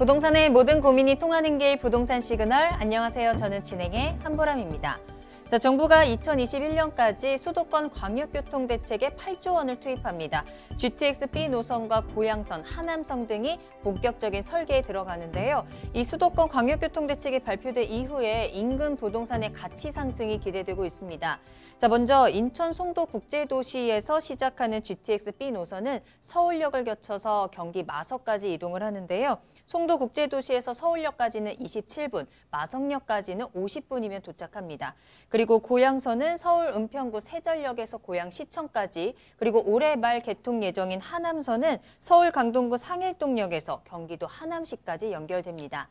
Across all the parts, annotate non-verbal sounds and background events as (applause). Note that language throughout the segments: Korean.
부동산의 모든 고민이 통하는 길 부동산 시그널 안녕하세요 저는 진행의 한보람입니다. 자, 정부가 2021년까지 수도권 광역교통 대책에 8조 원을 투입합니다. GTX B 노선과 고양선, 하남성 등이 본격적인 설계에 들어가는데요. 이 수도권 광역교통 대책이 발표된 이후에 인근 부동산의 가치 상승이 기대되고 있습니다. 자, 먼저 인천 송도 국제도시에서 시작하는 GTX B 노선은 서울역을 거쳐서 경기 마석까지 이동을 하는데요. 송도 국제도시에서 서울역까지는 27분, 마성역까지는 50분이면 도착합니다. 그리고 고양선은 서울 은평구 세절역에서 고향시청까지 그리고 올해 말 개통 예정인 하남선은 서울 강동구 상일동역에서 경기도 하남시까지 연결됩니다.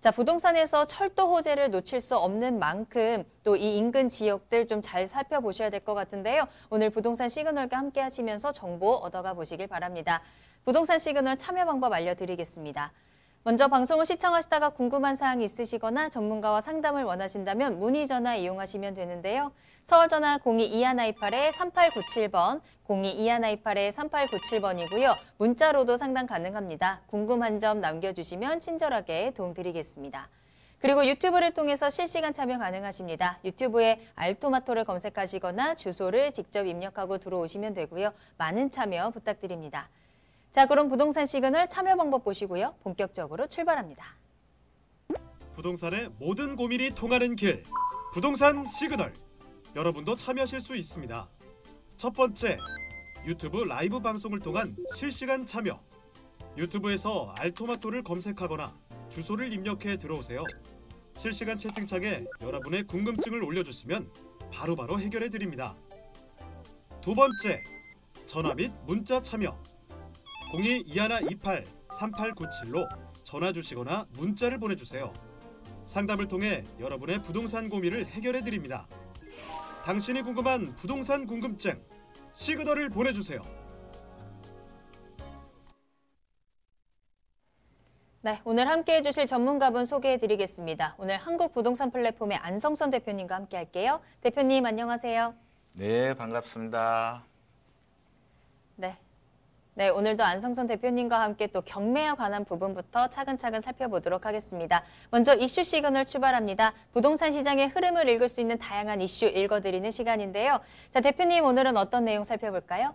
자, 부동산에서 철도 호재를 놓칠 수 없는 만큼 또 이 인근 지역들 좀 잘 살펴보셔야 될 것 같은데요. 오늘 부동산 시그널과 함께 하시면서 정보 얻어가 보시길 바랍니다. 부동산 시그널 참여 방법 알려드리겠습니다. 먼저 방송을 시청하시다가 궁금한 사항이 있으시거나 전문가와 상담을 원하신다면 문의 전화 이용하시면 되는데요. 서울 전화 02-2128-3897번, 02-2128-3897번이고요. 문자로도 상담 가능합니다. 궁금한 점 남겨주시면 친절하게 도움드리겠습니다. 그리고 유튜브를 통해서 실시간 참여 가능하십니다. 유튜브에 알토마토를 검색하시거나 주소를 직접 입력하고 들어오시면 되고요. 많은 참여 부탁드립니다. 자, 그럼 부동산 시그널 참여 방법 보시고요. 본격적으로 출발합니다. 부동산의 모든 고민이 통하는 길. 부동산 시그널. 여러분도 참여하실 수 있습니다. 첫 번째, 유튜브 라이브 방송을 통한 실시간 참여. 유튜브에서 알토마토를 검색하거나 주소를 입력해 들어오세요. 실시간 채팅창에 여러분의 궁금증을 올려주시면 바로바로 해결해 드립니다. 두 번째, 전화 및 문자 참여. 02-2128-3897로 전화 주시거나 문자를 보내주세요. 상담을 통해 여러분의 부동산 고민을 해결해 드립니다. 당신이 궁금한 부동산 궁금증 시그널을 보내주세요. 네, 오늘 함께 해주실 전문가분 소개해드리겠습니다. 오늘 한국 부동산 플랫폼의 안성선 대표님과 함께할게요. 대표님 안녕하세요. 네, 반갑습니다. 네, 오늘도 안성선 대표님과 함께 또 경매에 관한 부분부터 차근차근 살펴보도록 하겠습니다. 먼저 이슈 시그널 출발합니다. 부동산 시장의 흐름을 읽을 수 있는 다양한 이슈 읽어드리는 시간인데요. 자, 대표님 오늘은 어떤 내용 살펴볼까요?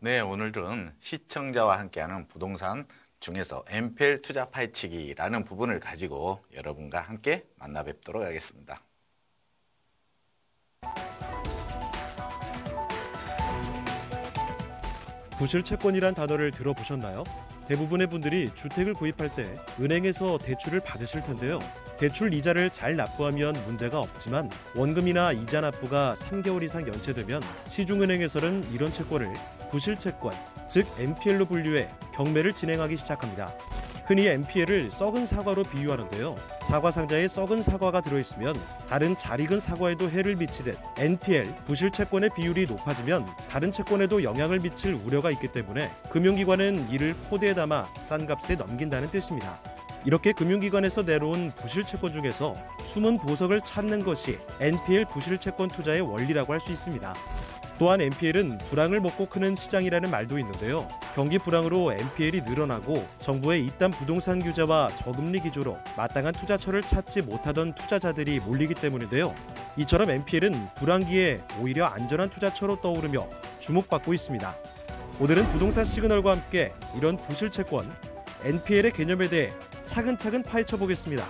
네, 오늘은 시청자와 함께하는 부동산 중에서 m 펠 투자 파헤치기라는 부분을 가지고 여러분과 함께 만나 뵙도록 하겠습니다. 부실채권이란 단어를 들어보셨나요? 대부분의 분들이 주택을 구입할 때 은행에서 대출을 받으실 텐데요. 대출 이자를 잘 납부하면 문제가 없지만 원금이나 이자 납부가 3개월 이상 연체되면 시중은행에서는 이런 채권을 부실채권, 즉 NPL로 분류해 경매를 진행하기 시작합니다. 흔히 MPL을 썩은 사과로 비유하는데요. 사과 상자에 썩은 사과가 들어있으면 다른 잘 익은 사과에도 해를 미치듯 NPL 부실 채권의 비율이 높아지면 다른 채권에도 영향을 미칠 우려가 있기 때문에 금융기관은 이를 코드에 담아 싼 값에 넘긴다는 뜻입니다. 이렇게 금융기관에서 내려온 부실채권 중에서 숨은 보석을 찾는 것이 NPL 부실채권 투자의 원리라고 할 수 있습니다. 또한 NPL은 불황을 먹고 크는 시장이라는 말도 있는데요. 경기 불황으로 NPL이 늘어나고 정부의 이딴 부동산 규제와 저금리 기조로 마땅한 투자처를 찾지 못하던 투자자들이 몰리기 때문인데요. 이처럼 NPL은 불황기에 오히려 안전한 투자처로 떠오르며 주목받고 있습니다. 오늘은 부동산 시그널과 함께 이런 부실 채권, NPL의 개념에 대해 차근차근 파헤쳐 보겠습니다.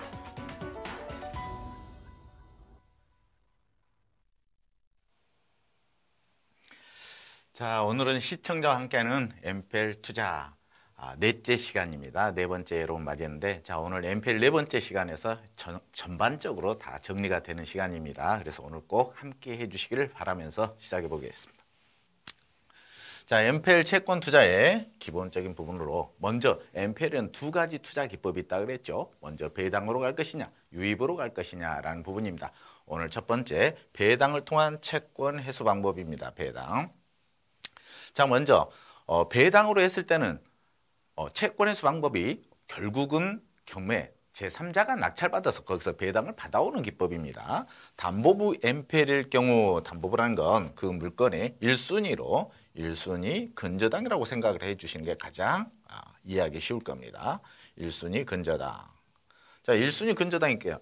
자, 오늘은 시청자와 함께하는 엠펠 투자 아, 넷째 시간입니다. 네 번째로 맞이했는데 자, 오늘 엠펠 네 번째 시간에서 전, 전반적으로 다 정리가 되는 시간입니다. 그래서 오늘 꼭 함께 해주시기를 바라면서 시작해 보겠습니다. 자, 엠펠 채권 투자의 기본적인 부분으로 먼저 엠펠은 두 가지 투자 기법이 있다 그랬죠. 먼저 배당으로 갈 것이냐, 유입으로 갈 것이냐라는 부분입니다. 오늘 첫 번째 배당을 통한 채권 해소 방법입니다. 배당. 자, 먼저 어, 배당으로 했을 때는 어, 채권 회수 방법이 결국은 경매 제3자가 낙찰받아서 거기서 배당을 받아오는 기법입니다. 담보부 엠펠일 경우 담보부라는 건 그 물건의 1순위로 1순위 근저당이라고 생각을 해주시는 게 가장 아, 이해하기 쉬울 겁니다. 1순위 근저당. 자, 1순위 근저당일게요.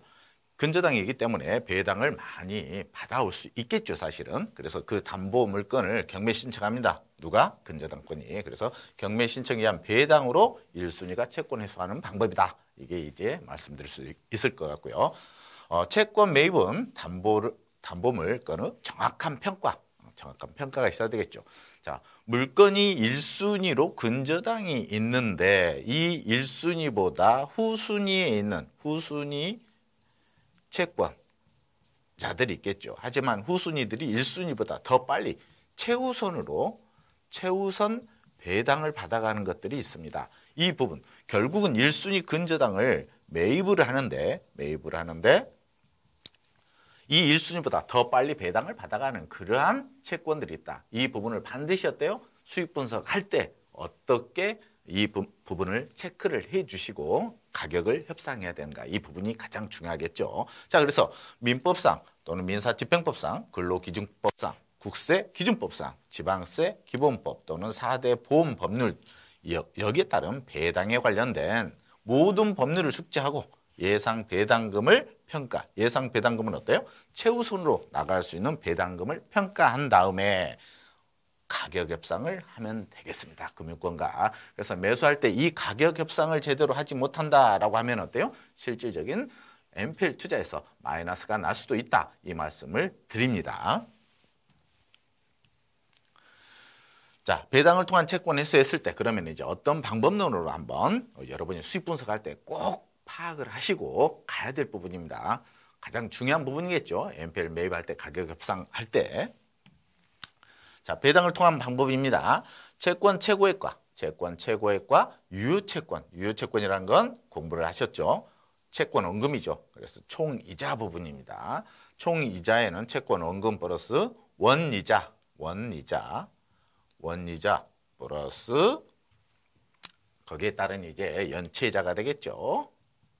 근저당이기 때문에 배당을 많이 받아올 수 있겠죠, 사실은. 그래서 그 담보 물건을 경매 신청합니다. 누가? 근저당권이. 그래서 경매 신청에 의한 배당으로 1순위가 채권 회수하는 방법이다. 이게 이제 말씀드릴 수 있을 것 같고요. 어, 채권 매입은 담보를, 담보물 건의 정확한 평가, 어, 정확한 평가가 있어야 되겠죠. 자, 물건이 1순위로 근저당이 있는데 이 1순위보다 후순위에 있는 후순위 채권 자들이 있겠죠. 하지만 후순위들이 1순위보다 더 빨리 최우선으로 최우선 배당을 받아가는 것들이 있습니다. 이 부분 결국은 1순위 근저당을 매입을 하는데 매입을 하는데 이 1순위보다 더 빨리 배당을 받아가는 그러한 채권들이 있다. 이 부분을 반드시 어때요? 수익 분석할 때 어떻게 이 부, 분을 체크를 해주시고 가격을 협상해야 되는가 이 부분이 가장 중요하겠죠. 자 그래서 민법상 또는 민사집행법상 근로기준법상 국세 기준법상 지방세 기본법 또는 4대 보험 법률 여기에 따른 배당에 관련된 모든 법률을 숙지하고 예상 배당금을 평가, 예상 배당금은 어때요? 최우선으로 나갈 수 있는 배당금을 평가한 다음에 가격 협상을 하면 되겠습니다. 금융권과. 그래서 매수할 때 이 가격 협상을 제대로 하지 못한다라고 하면 어때요? 실질적인 MPL 투자에서 마이너스가 날 수도 있다. 이 말씀을 드립니다. 자, 배당을 통한 채권 회수했을 때 그러면 이제 어떤 방법론으로 한번 여러분이 수익 분석할 때 꼭 파악을 하시고 가야 될 부분입니다. 가장 중요한 부분이겠죠. NPL 매입할 때 가격 협상할 때. 자, 배당을 통한 방법입니다. 채권 최고액과 채권 최고액과 유효채권, 유효채권이라는 건 공부를 하셨죠. 채권 원금이죠. 그래서 총 이자 부분입니다. 총 이자에는 채권 원금 플러스 원이자, 원이자 원이자 플러스 거기에 따른 이제 연체이자가 되겠죠.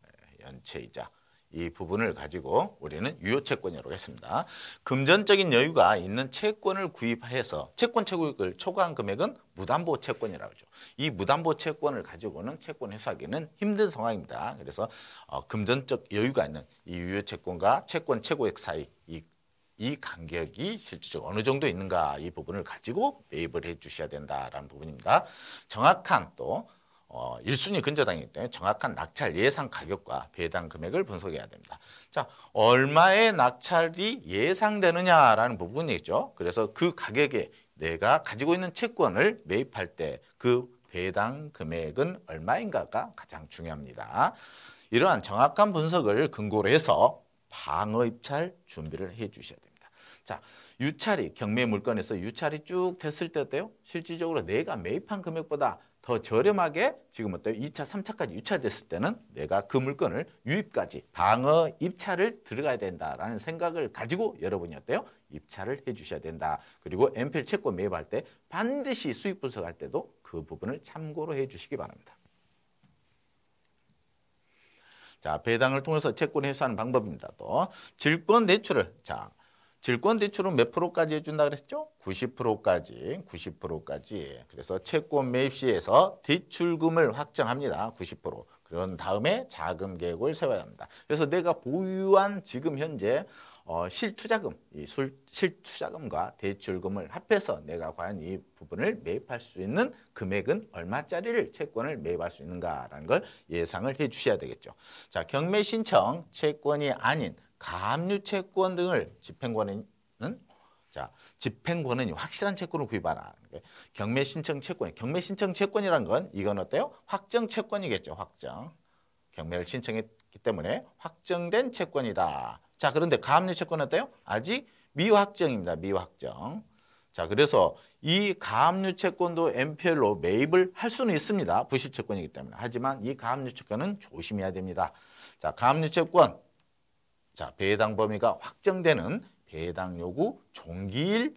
네, 연체이자. 이 부분을 가지고 우리는 유효채권이라고 했습니다. 금전적인 여유가 있는 채권을 구입해서 채권 채굴을 초과한 금액은 무담보 채권이라고 하죠. 이 무담보 채권을 가지고는 채권 회수하기는 힘든 상황입니다. 그래서 어, 금전적 여유가 있는 이 유효채권과 채권 채굴액 사이 이이 간격이 실질적으로 어느 정도 있는가 이 부분을 가지고 매입을 해 주셔야 된다라는 부분입니다. 정확한 또 어, 1순위 근저당이기 때문에 정확한 낙찰 예상 가격과 배당 금액을 분석해야 됩니다. 자, 얼마의 낙찰이 예상되느냐라는 부분이죠. 그래서 그 가격에 내가 가지고 있는 채권을 매입할 때 그 배당 금액은 얼마인가가 가장 중요합니다. 이러한 정확한 분석을 근거로 해서 방어 입찰 준비를 해 주셔야 됩니다. 자, 유찰이 경매 물건에서 유찰이 쭉 됐을 때 어때요? 실질적으로 내가 매입한 금액보다 더 저렴하게 지금 어때요? 2차, 3차까지 유찰됐을 때는 내가 그 물건을 유입까지 방어 입찰을 들어가야 된다라는 생각을 가지고 여러분이 어때요? 입찰을 해주셔야 된다. 그리고 엠필 채권 매입할 때 반드시 수익 분석할 때도 그 부분을 참고로 해주시기 바랍니다. 자, 배당을 통해서 채권을 회수하는 방법입니다. 또 질권 대출을 자, 질권 대출은 몇 프로까지 해준다 그랬죠? 90%까지, 90%까지. 그래서 채권 매입 시에서 대출금을 확정합니다. 90%. 그런 다음에 자금 계획을 세워야 합니다. 그래서 내가 보유한 지금 현재 어, 실투자금, 이 술, 실투자금과 대출금을 합해서 내가 과연 이 부분을 매입할 수 있는 금액은 얼마짜리를 채권을 매입할 수 있는가라는 걸 예상을 해 주셔야 되겠죠. 자, 경매 신청 채권이 아닌 가압류 채권 등을 집행권은 자, 집행권은 확실한 채권을 구입하라. 경매 신청 채권. 경매 신청 채권이란 건 이건 어때요? 확정 채권이겠죠. 확정. 경매를 신청했기 때문에 확정된 채권이다. 자, 그런데 가압류 채권은 어때요? 아직 미확정입니다. 미확정. 자, 그래서 이 가압류 채권도 MPL로 매입을 할 수는 있습니다. 부실 채권이기 때문에. 하지만 이 가압류 채권은 조심해야 됩니다. 자, 가압류 채권. 자, 배당 범위가 확정되는 배당 요구 종기일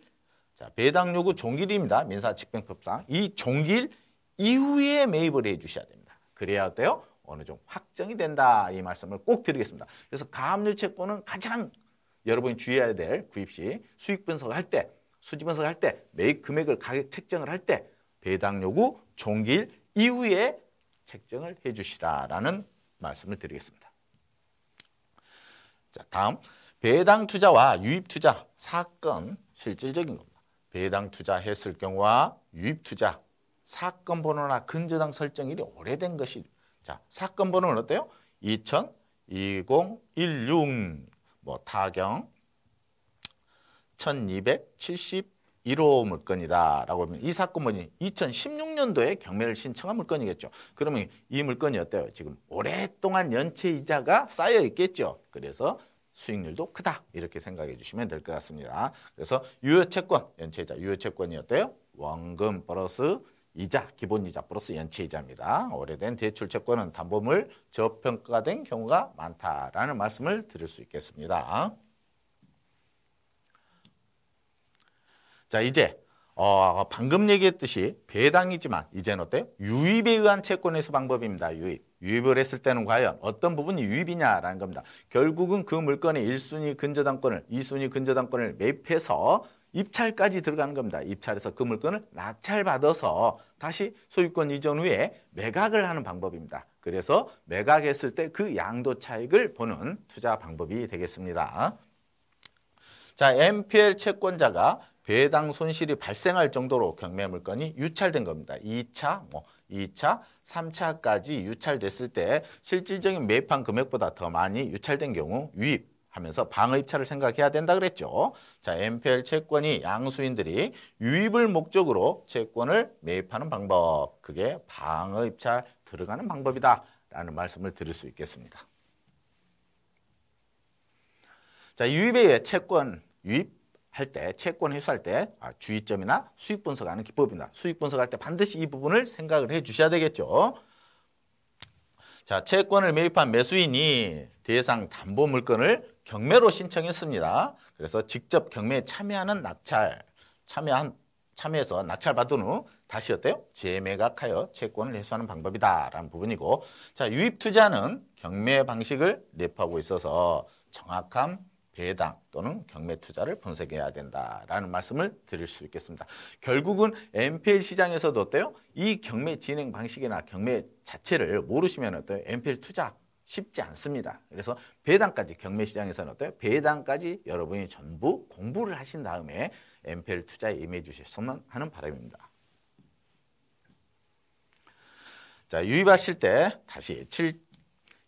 자, 배당 요구 종기일입니다. 민사 집행법상. 이 종기일 이후에 매입을 해 주셔야 됩니다. 그래야 돼요. 어느 정도 확정이 된다 이 말씀을 꼭 드리겠습니다. 그래서 가압류채권은 가장 여러분이 주의해야 될 구입 시 수익 분석을 할 때, 수지 분석을 할 때, 매입 금액을 가격 책정을 할 때 배당 요구 종기일 이후에 책정을 해 주시라라는 말씀을 드리겠습니다. 자, 다음 배당 투자와 유입 투자 사건 실질적인 겁니다. 배당 투자했을 경우와 유입 투자 사건 번호나 근저당 설정일이 오래된 것이 자, 사건 번호는 어때요? 2000, 2016, 뭐 타경 1271호 물건이다 라고 하면 이 사건이 번 2016년도에 경매를 신청한 물건이겠죠. 그러면 이 물건이 어때요? 지금 오랫동안 연체이자가 쌓여 있겠죠. 그래서 수익률도 크다 이렇게 생각해 주시면 될 것 같습니다. 그래서 유효채권, 연체이자 유효채권이 어때요? 원금 플러스 이자, 기본이자 플러스 연체이자입니다. 오래된 대출 채권은 담보물 저평가된 경우가 많다라는 말씀을 드릴 수 있겠습니다. 자 이제 어, 방금 얘기했듯이 배당이지만 이제는 어때요? 유입에 의한 채권 회수 방법입니다. 유입. 유입을 했을 때는 과연 어떤 부분이 유입이냐라는 겁니다. 결국은 그 물건의 1순위 근저당권을 2순위 근저당권을 매입해서 입찰까지 들어가는 겁니다. 입찰에서 그물건을 낙찰받아서 다시 소유권 이전 후에 매각을 하는 방법입니다. 그래서 매각했을 때 그 양도 차익을 보는 투자 방법이 되겠습니다. 자, MPL 채권자가 배당 손실이 발생할 정도로 경매 물건이 유찰된 겁니다. 2차, 뭐 2차, 3차까지 유찰됐을 때 실질적인 매입한 금액보다 더 많이 유찰된 경우 유입 하면서 방어입찰을 생각해야 된다 그랬죠. 자, MPL 채권이 양수인들이 유입을 목적으로 채권을 매입하는 방법. 그게 방어입찰 들어가는 방법이다. 라는 말씀을 드릴 수 있겠습니다. 자, 유입에 의해 채권 유입할 때, 채권 회수할 때 아, 주의점이나 수익 분석하는 기법입니다. 수익 분석할 때 반드시 이 부분을 생각을 해 주셔야 되겠죠. 자, 채권을 매입한 매수인이 대상 담보 물건을 경매로 신청했습니다. 그래서 직접 경매에 참여하는 낙찰, 참여한, 참여해서 낙찰받은 후 다시 어때요? 재매각하여 채권을 회수하는 방법이다라는 부분이고 자 유입투자는 경매 방식을 내포하고 있어서 정확함, 배당 또는 경매 투자를 분석해야 된다라는 말씀을 드릴 수 있겠습니다. 결국은 MPL 시장에서도 어때요? 이 경매 진행 방식이나 경매 자체를 모르시면 어때요? MPL 투자 쉽지 않습니다. 그래서 배당까지 경매시장에서는 어때요? 배당까지 여러분이 전부 공부를 하신 다음에 엠펠 투자에 임해 주셨으면 하는 바람입니다. 자 유입하실 때 다시 7,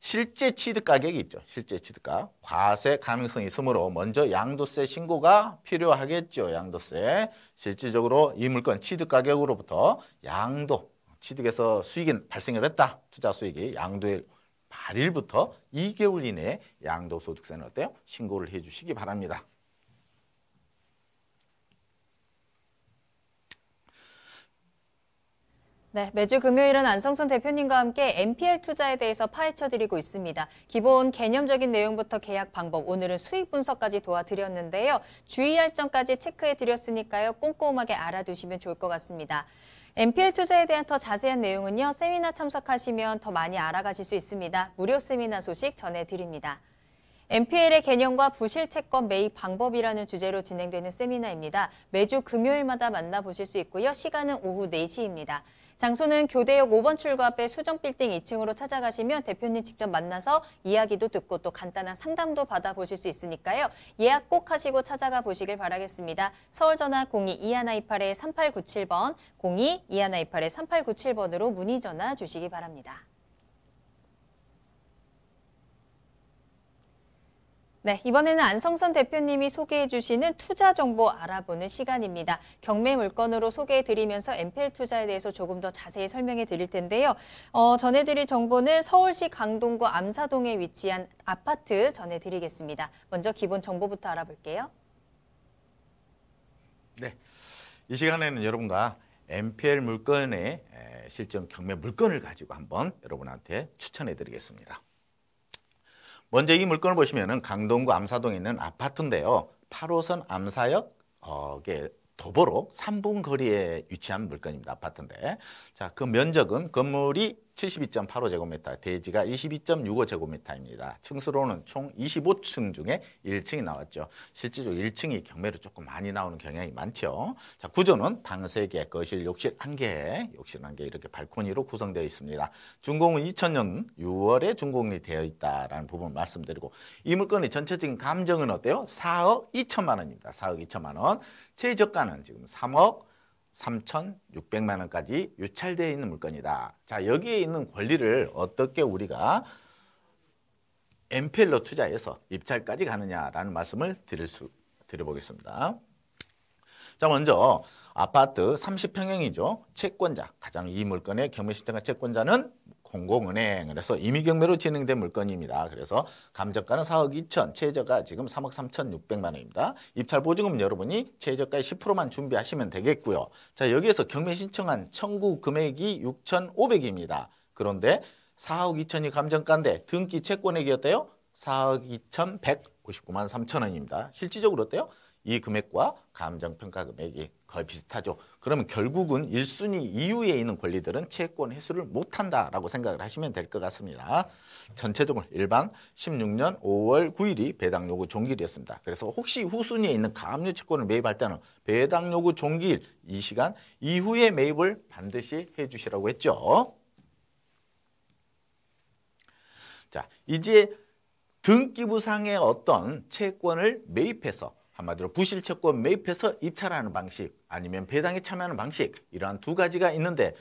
실제 취득 가격이 있죠. 실제 취득가 과세 가능성이 있으므로 먼저 양도세 신고가 필요하겠죠. 양도세 실질적으로 이 물건 취득 가격으로부터 양도 취득에서 수익이 발생을 했다. 투자 수익이 양도일 8일부터 2개월 이내에 양도소득세는 어때요? 신고를 해주시기 바랍니다. 네, 매주 금요일은 안성선 대표님과 함께 NPL 투자에 대해서 파헤쳐드리고 있습니다. 기본 개념적인 내용부터 계약 방법, 오늘은 수익 분석까지 도와드렸는데요. 주의할 점까지 체크해드렸으니까요. 꼼꼼하게 알아두시면 좋을 것 같습니다. MPL 투자에 대한 더 자세한 내용은요. 세미나 참석하시면 더 많이 알아가실 수 있습니다. 무료 세미나 소식 전해드립니다. MPL의 개념과 부실 채권 매입 방법이라는 주제로 진행되는 세미나입니다. 매주 금요일마다 만나보실 수 있고요. 시간은 오후 4시입니다. 장소는 교대역 5번 출구 앞에 수정빌딩 2층으로 찾아가시면 대표님 직접 만나서 이야기도 듣고 또 간단한 상담도 받아보실 수 있으니까요. 예약 꼭 하시고 찾아가 보시길 바라겠습니다. 서울전화 02-2128-3897번, 02-2128-3897번으로 문의전화 주시기 바랍니다. 네, 이번에는 안성선 대표님이 소개해 주시는 투자 정보 알아보는 시간입니다. 경매 물건으로 소개해 드리면서 엠펠 투자에 대해서 조금 더 자세히 설명해 드릴 텐데요. 어, 전해 드릴 정보는 서울시 강동구 암사동에 위치한 아파트 전해 드리겠습니다. 먼저 기본 정보부터 알아볼게요. 네. 이 시간에는 여러분과 MPL 물건의 실전 경매 물건을 가지고 한번 여러분한테 추천해 드리겠습니다. 먼저 이 물건을 보시면은 강동구 암사동에 있는 아파트인데요. 8호선 암사역 어게 도보로 3분 거리에 위치한 물건입니다. 아파트인데. 자, 그 면적은 건물이 72.85제곱미터, 대지가 22.65제곱미터입니다. 층수로는 총 25층 중에 1층이 나왔죠. 실질적으로 1층이 경매로 조금 많이 나오는 경향이 많죠. 자, 구조는 방 3개, 거실, 욕실 1개, 욕실 1개 이렇게 발코니로 구성되어 있습니다. 준공은 2000년 6월에 준공이 되어 있다라는 부분 말씀드리고 이 물건의 전체적인 감정은 어때요? 4억 2천만 원입니다. 4억 2천만 원. 최저가는 지금 3억 3,600만 원까지 유찰되어 있는 물건이다. 자 여기에 있는 권리를 어떻게 우리가 엠펠로 투자해서 입찰까지 가느냐라는 말씀을 드릴 수 드려보겠습니다. 자 먼저 아파트 30평형이죠. 채권자 가장 이 물건의 경매 시장가 채권자는 공공은행 그래서 임의 경매로 진행된 물건입니다. 그래서 감정가는 4억 2천, 최저가 지금 3억 3천 6백만 원입니다. 입찰 보증금 여러분이 최저가의 10%만 준비하시면 되겠고요. 자 여기에서 경매 신청한 청구 금액이 6,500입니다. 그런데 4억 2천이 감정가인데 등기 채권액이어때요 4억 2,159만 3천 원입니다. 실질적으로 어때요? 이 금액과 감정평가 금액이 거의 비슷하죠. 그러면 결국은 1순위 이후에 있는 권리들은 채권 회수를 못한다라고 생각을 하시면 될 것 같습니다. 전체적으로 일반 16년 5월 9일이 배당 요구 종기일이었습니다. 그래서 혹시 후순위에 있는 가압류 채권을 매입할 때는 배당 요구 종기일 이 시간 이후에 매입을 반드시 해주시라고 했죠. 자, 이제 등기부상의 어떤 채권을 매입해서 한마디로 부실채권 매입해서 입찰하는 방식 아니면 배당에 참여하는 방식 이러한 두 가지가 있는데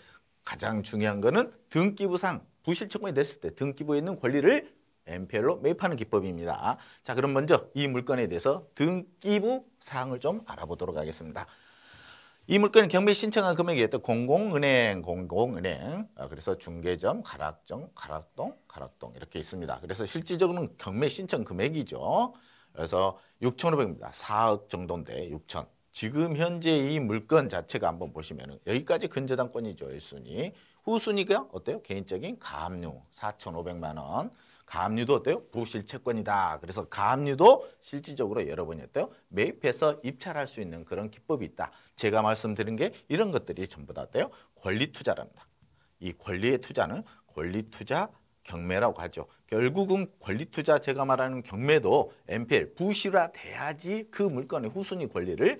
가장 중요한 거는 등기부상 부실채권이 됐을 때 등기부에 있는 권리를 NPL로 매입하는 기법입니다. 자 그럼 먼저 이 물건에 대해서 등기부 사항을 좀 알아보도록 하겠습니다. 이 물건은 경매 신청한 금액이 따라 공공은행, 공공은행, 어, 그래서 중개점, 가락점, 가락동, 가락동 이렇게 있습니다. 그래서 실질적으로는 경매 신청 금액이죠. 그래서 6,500입니다. 4억 정도인데 6천. 지금 현재 이 물건 자체가 한번 보시면 여기까지 근저당권이죠. 1순위. 후순위가 어때요? 개인적인 가압류 4,500만 원. 가압류도 어때요? 부실채권이다. 그래서 가압류도 실질적으로 여러분이 어때요? 매입해서 입찰할 수 있는 그런 기법이 있다. 제가 말씀드린 게 이런 것들이 전부 다 어때요? 권리 투자랍니다. 이 권리의 투자는 권리 투자 경매라고 하죠. 결국은 권리투자 제가 말하는 경매도 MPL 부실화 돼야지 그 물건의 후순위 권리를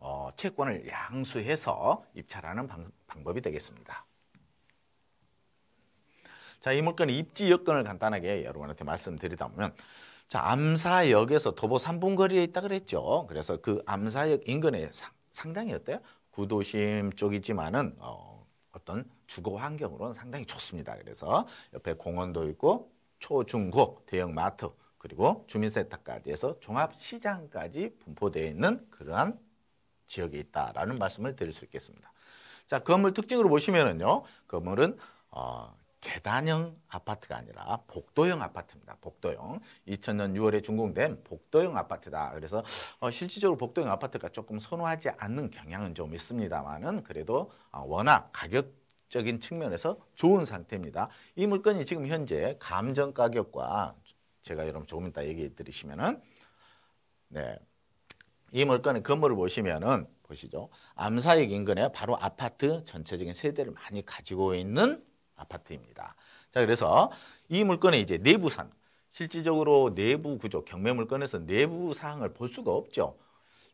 어, 채권을 양수해서 입찰하는 방, 법이 되겠습니다. 자, 이 물건의 입지 여건을 간단하게 여러분한테 말씀드리다면 자, 암사역에서 도보 3분 거리에 있다 그랬죠. 그래서 그 암사역 인근에 상, 당히 어때요? 구도심 쪽이지만은 어, 어떤 주거 환경으로는 상당히 좋습니다. 그래서 옆에 공원도 있고 초, 중, 고, 대형 마트 그리고 주민센터까지 해서 종합시장까지 분포되어 있는 그러한 지역에 있다라는 말씀을 드릴 수 있겠습니다. 자, 그 건물 특징으로 보시면은요. 그 건물은 어, 계단형 아파트가 아니라 복도형 아파트입니다. 복도형. 2000년 6월에 준공된 복도형 아파트다. 그래서 어, 실질적으로 복도형 아파트가 조금 선호하지 않는 경향은 좀 있습니다만은 그래도 어, 워낙 가격 적인 측면에서 좋은 상태입니다. 이 물건이 지금 현재 감정 가격과 제가 여러분 조금 이따 얘기해 드리시면은 네. 이 물건의 건물을 보시면은 보시죠. 암사역 인근에 바로 아파트 전체적인 세대를 많이 가지고 있는 아파트입니다. 자, 그래서 이 물건의 이제 내부산 실질적으로 내부 구조 경매 물건에서 내부 사항을 볼 수가 없죠.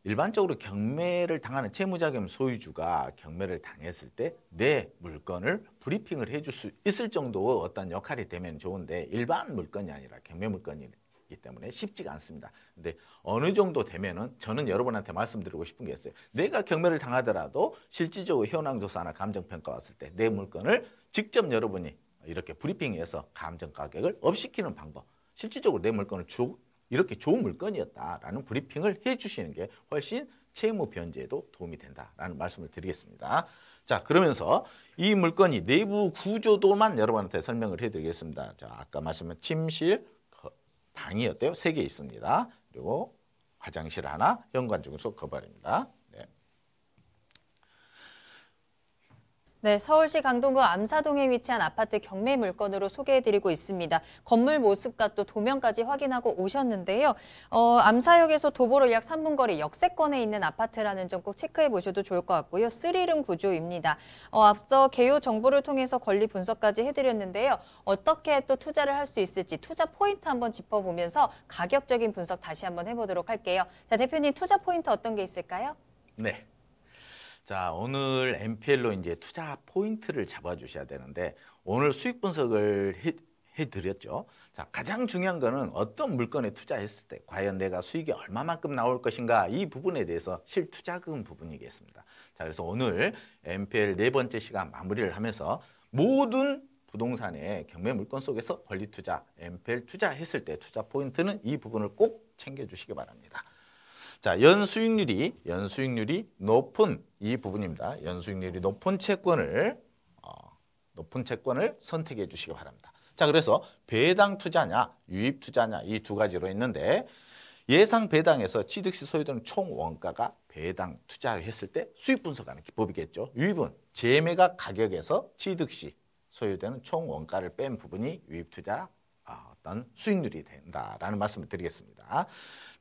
일반적으로 경매를 당하는 채무자금 소유주가 경매를 당했을 때 내 물건을 브리핑을 해줄 수 있을 정도의 어떤 역할이 되면 좋은데 일반 물건이 아니라 경매 물건이기 때문에 쉽지가 않습니다. 근데 어느 정도 되면은 저는 여러분한테 말씀드리고 싶은 게 있어요. 내가 경매를 당하더라도 실질적으로 현황조사나 감정평가 왔을 때 내 물건을 직접 여러분이 이렇게 브리핑해서 감정 가격을 업시키는 방법 실질적으로 내 물건을 주, 이렇게 좋은 물건이었다라는 브리핑을 해주시는 게 훨씬 채무 변제에도 도움이 된다라는 말씀을 드리겠습니다. 자 그러면서 이 물건이 내부 구조도만 여러분한테 설명을 해드리겠습니다. 자 아까 말씀한 침실, 방이어때요세 개 있습니다. 그리고 화장실 하나, 현관 중에서 거발입니다. 네, 서울시 강동구 암사동에 위치한 아파트 경매 물건으로 소개해드리고 있습니다. 건물 모습과 또 도면까지 확인하고 오셨는데요. 어, 암사역에서 도보로 약 3분 거리 역세권에 있는 아파트라는 점 꼭 체크해보셔도 좋을 것 같고요. 쓰리룸 구조입니다. 어, 앞서 개요 정보를 통해서 권리 분석까지 해드렸는데요. 어떻게 또 투자를 할 수 있을지 투자 포인트 한번 짚어보면서 가격적인 분석 다시 한번 해보도록 할게요. 자, 대표님 투자 포인트 어떤 게 있을까요? 네, 자, 오늘 MPL로 이제 투자 포인트를 잡아주셔야 되는데 오늘 수익 분석을 해, 해드렸죠. 자, 가장 중요한 거는 어떤 물건에 투자했을 때 과연 내가 수익이 얼마만큼 나올 것인가 이 부분에 대해서 실투자금 부분이겠습니다. 자, 그래서 오늘 MPL 네 번째 시간 마무리를 하면서 모든 부동산의 경매 물건 속에서 권리 투자, MPL 투자했을 때 투자 포인트는 이 부분을 꼭 챙겨주시기 바랍니다. 자, 연수익률이 연수익률이 높은 이 부분입니다. 연수익률이 높은 채권을 어, 높은 채권을 선택해 주시기 바랍니다. 자, 그래서 배당 투자냐, 유입 투자냐 이 두 가지로 있는데 예상 배당에서 취득 시 소유되는 총 원가가 배당 투자를 했을 때 수익 분석하는 기법이겠죠. 유입은 재매가 가격에서 취득 시 소유되는 총 원가를 뺀 부분이 유입 투자 아, 어떤 수익률이 된다라는 말씀을 드리겠습니다.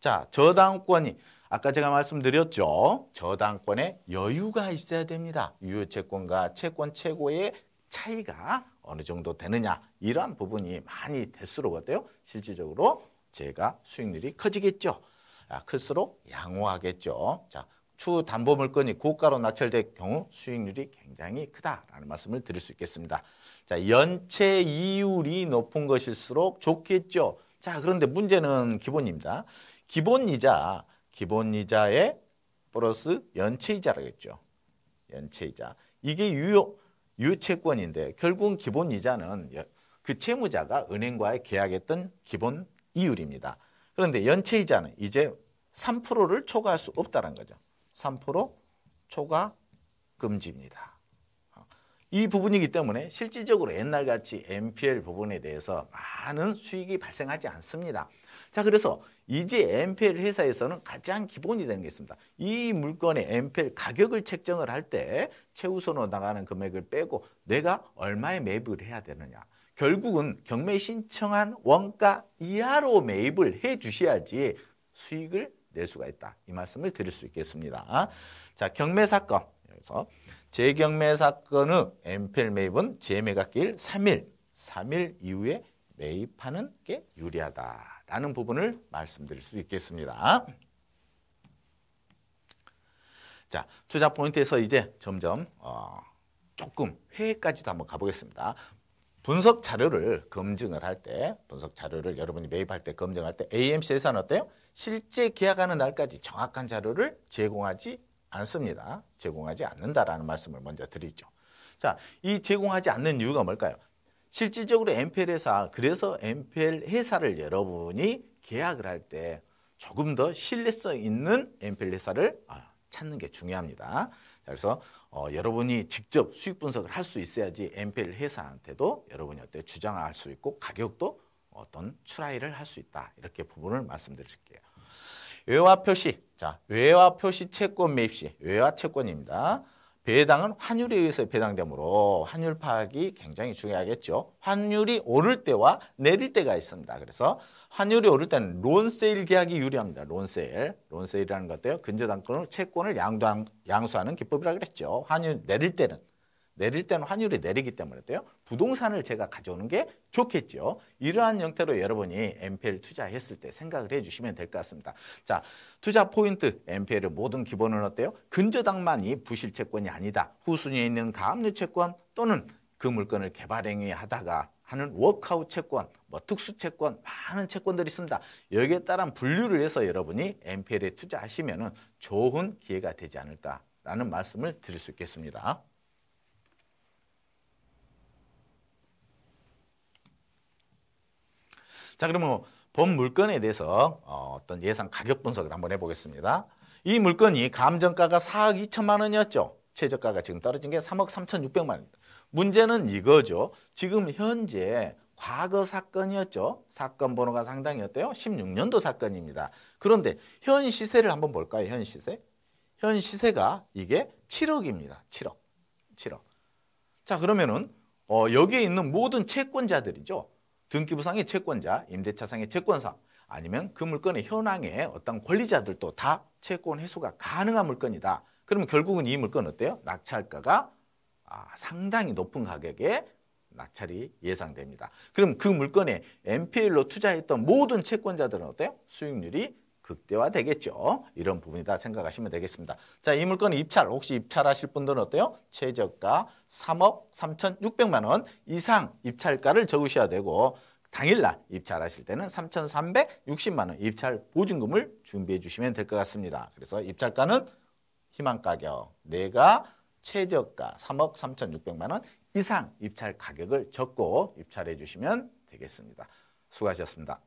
자, 저당권이 아까 제가 말씀드렸죠. 저당권에 여유가 있어야 됩니다. 유효채권과 채권 최고의 차이가 어느 정도 되느냐 이러한 부분이 많이 될수록 어때요? 실질적으로 제가 수익률이 커지겠죠. 아, 클수록 양호하겠죠. 자, 추 담보물건이 고가로 낙찰될 경우 수익률이 굉장히 크다라는 말씀을 드릴 수 있겠습니다. 자, 연체 이율이 높은 것일수록 좋겠죠. 자, 그런데 문제는 기본입니다. 기본이자, 기본이자에 플러스 연체이자라겠죠. 연체이자. 이게 유효, 유채권인데 결국은 기본이자는 그 채무자가 은행과의 계약했던 기본 이율입니다. 그런데 연체이자는 이제 3%를 초과할 수 없다는 거죠. 3% 초과 금지입니다. 이 부분이기 때문에 실질적으로 옛날같이 NPL 부분에 대해서 많은 수익이 발생하지 않습니다. 자 그래서 이제 m 펠 회사에서는 가장 기본이 되는 게 있습니다. 이 물건의 m 펠 가격을 책정을 할 때 최우선으로 나가는 금액을 빼고 내가 얼마에 매입을 해야 되느냐. 결국은 경매 신청한 원가 이하로 매입을 해 주셔야지 수익을 낼 수가 있다. 이 말씀을 드릴 수 있겠습니다. 자, 경매 사건. 여기서 재경매 사건의 m 펠 매입은 재매각일 기 3일, 3일 이후에 매입하는 게 유리하다. 라는 부분을 말씀드릴 수 있겠습니다. 자, 투자 포인트에서 이제 점점 어, 조금 회의까지도 한번 가보겠습니다. 분석 자료를 검증을 할 때, 분석 자료를 여러분이 매입할 때 검증할 때 AMC 회사는 어때요? 실제 계약하는 날까지 정확한 자료를 제공하지 않습니다. 제공하지 않는다라는 말씀을 먼저 드리죠. 자, 이 제공하지 않는 이유가 뭘까요? 실질적으로 MPL 회사, 그래서 MPL 회사를 여러분이 계약을 할 때 조금 더 신뢰성 있는 MPL 회사를 아, 찾는 게 중요합니다. 그래서 어, 여러분이 직접 수익 분석을 할 수 있어야지 MPL 회사한테도 여러분이 어때 주장할 수 있고 가격도 어떤 추라이를 할 수 있다. 이렇게 부분을 말씀드릴게요. 외화 표시. 자, 외화 표시 채권 매입 시 외화 채권입니다. 배당은 환율에 의해서 배당되므로 환율 파악이 굉장히 중요하겠죠. 환율이 오를 때와 내릴 때가 있습니다. 그래서 환율이 오를 때는 론세일 계약이 유리합니다. 론세일. 론세일이라는 것도요. 근저당권으로 채권을 양도한, 양수하는 기법이라 그랬죠. 환율 내릴 때는 내릴 때는 환율이 내리기 때문에 돼요. 부동산을 제가 가져오는 게 좋겠죠. 이러한 형태로 여러분이 NPL 투자했을 때 생각을 해주시면 될 것 같습니다. 자, 투자 포인트 NPL의 모든 기본은 어때요? 근저당만이 부실 채권이 아니다. 후순위에 있는 가압류 채권 또는 그 물건을 개발행위하다가 하는 워크아웃 채권, 뭐 특수 채권, 많은 채권들이 있습니다. 여기에 따른 분류를 해서 여러분이 NPL에 투자하시면 좋은 기회가 되지 않을까라는 말씀을 드릴 수 있겠습니다. 자, 그러면 본 물건에 대해서 어, 어떤 예상 가격 분석을 한번 해보겠습니다. 이 물건이 감정가가 4억 2천만 원이었죠. 최저가가 지금 떨어진 게 3억 3천6백만 원. 문제는 이거죠. 지금 현재 과거 사건이었죠. 사건 번호가 상당히 어때요? 16년도 사건입니다. 그런데 현 시세를 한번 볼까요? 현 시세. 현 시세가 이게 7억입니다. 7억. 7억. 자, 그러면은 어, 여기에 있는 모든 채권자들이죠. 등기부상의 채권자, 임대차상의 채권사 아니면 그 물건의 현황에 어떤 권리자들도 다 채권 해소가 가능한 물건이다. 그러면 결국은 이 물건 어때요? 낙찰가가 아, 상당히 높은 가격에 낙찰이 예상됩니다. 그럼 그 물건에 NPL로 투자했던 모든 채권자들은 어때요? 수익률이 극대화되겠죠. 이런 부분이다 생각하시면 되겠습니다. 자, 이 물건 입찰, 혹시 입찰하실 분들은 어때요? 최저가 3억 3,600만 원 이상 입찰가를 적으셔야 되고 당일날 입찰하실 때는 3,360만 원 입찰 보증금을 준비해 주시면 될 것 같습니다. 그래서 입찰가는 희망가격, 내가 최저가 3억 3,600만 원 이상 입찰 가격을 적고 입찰해 주시면 되겠습니다. 수고하셨습니다.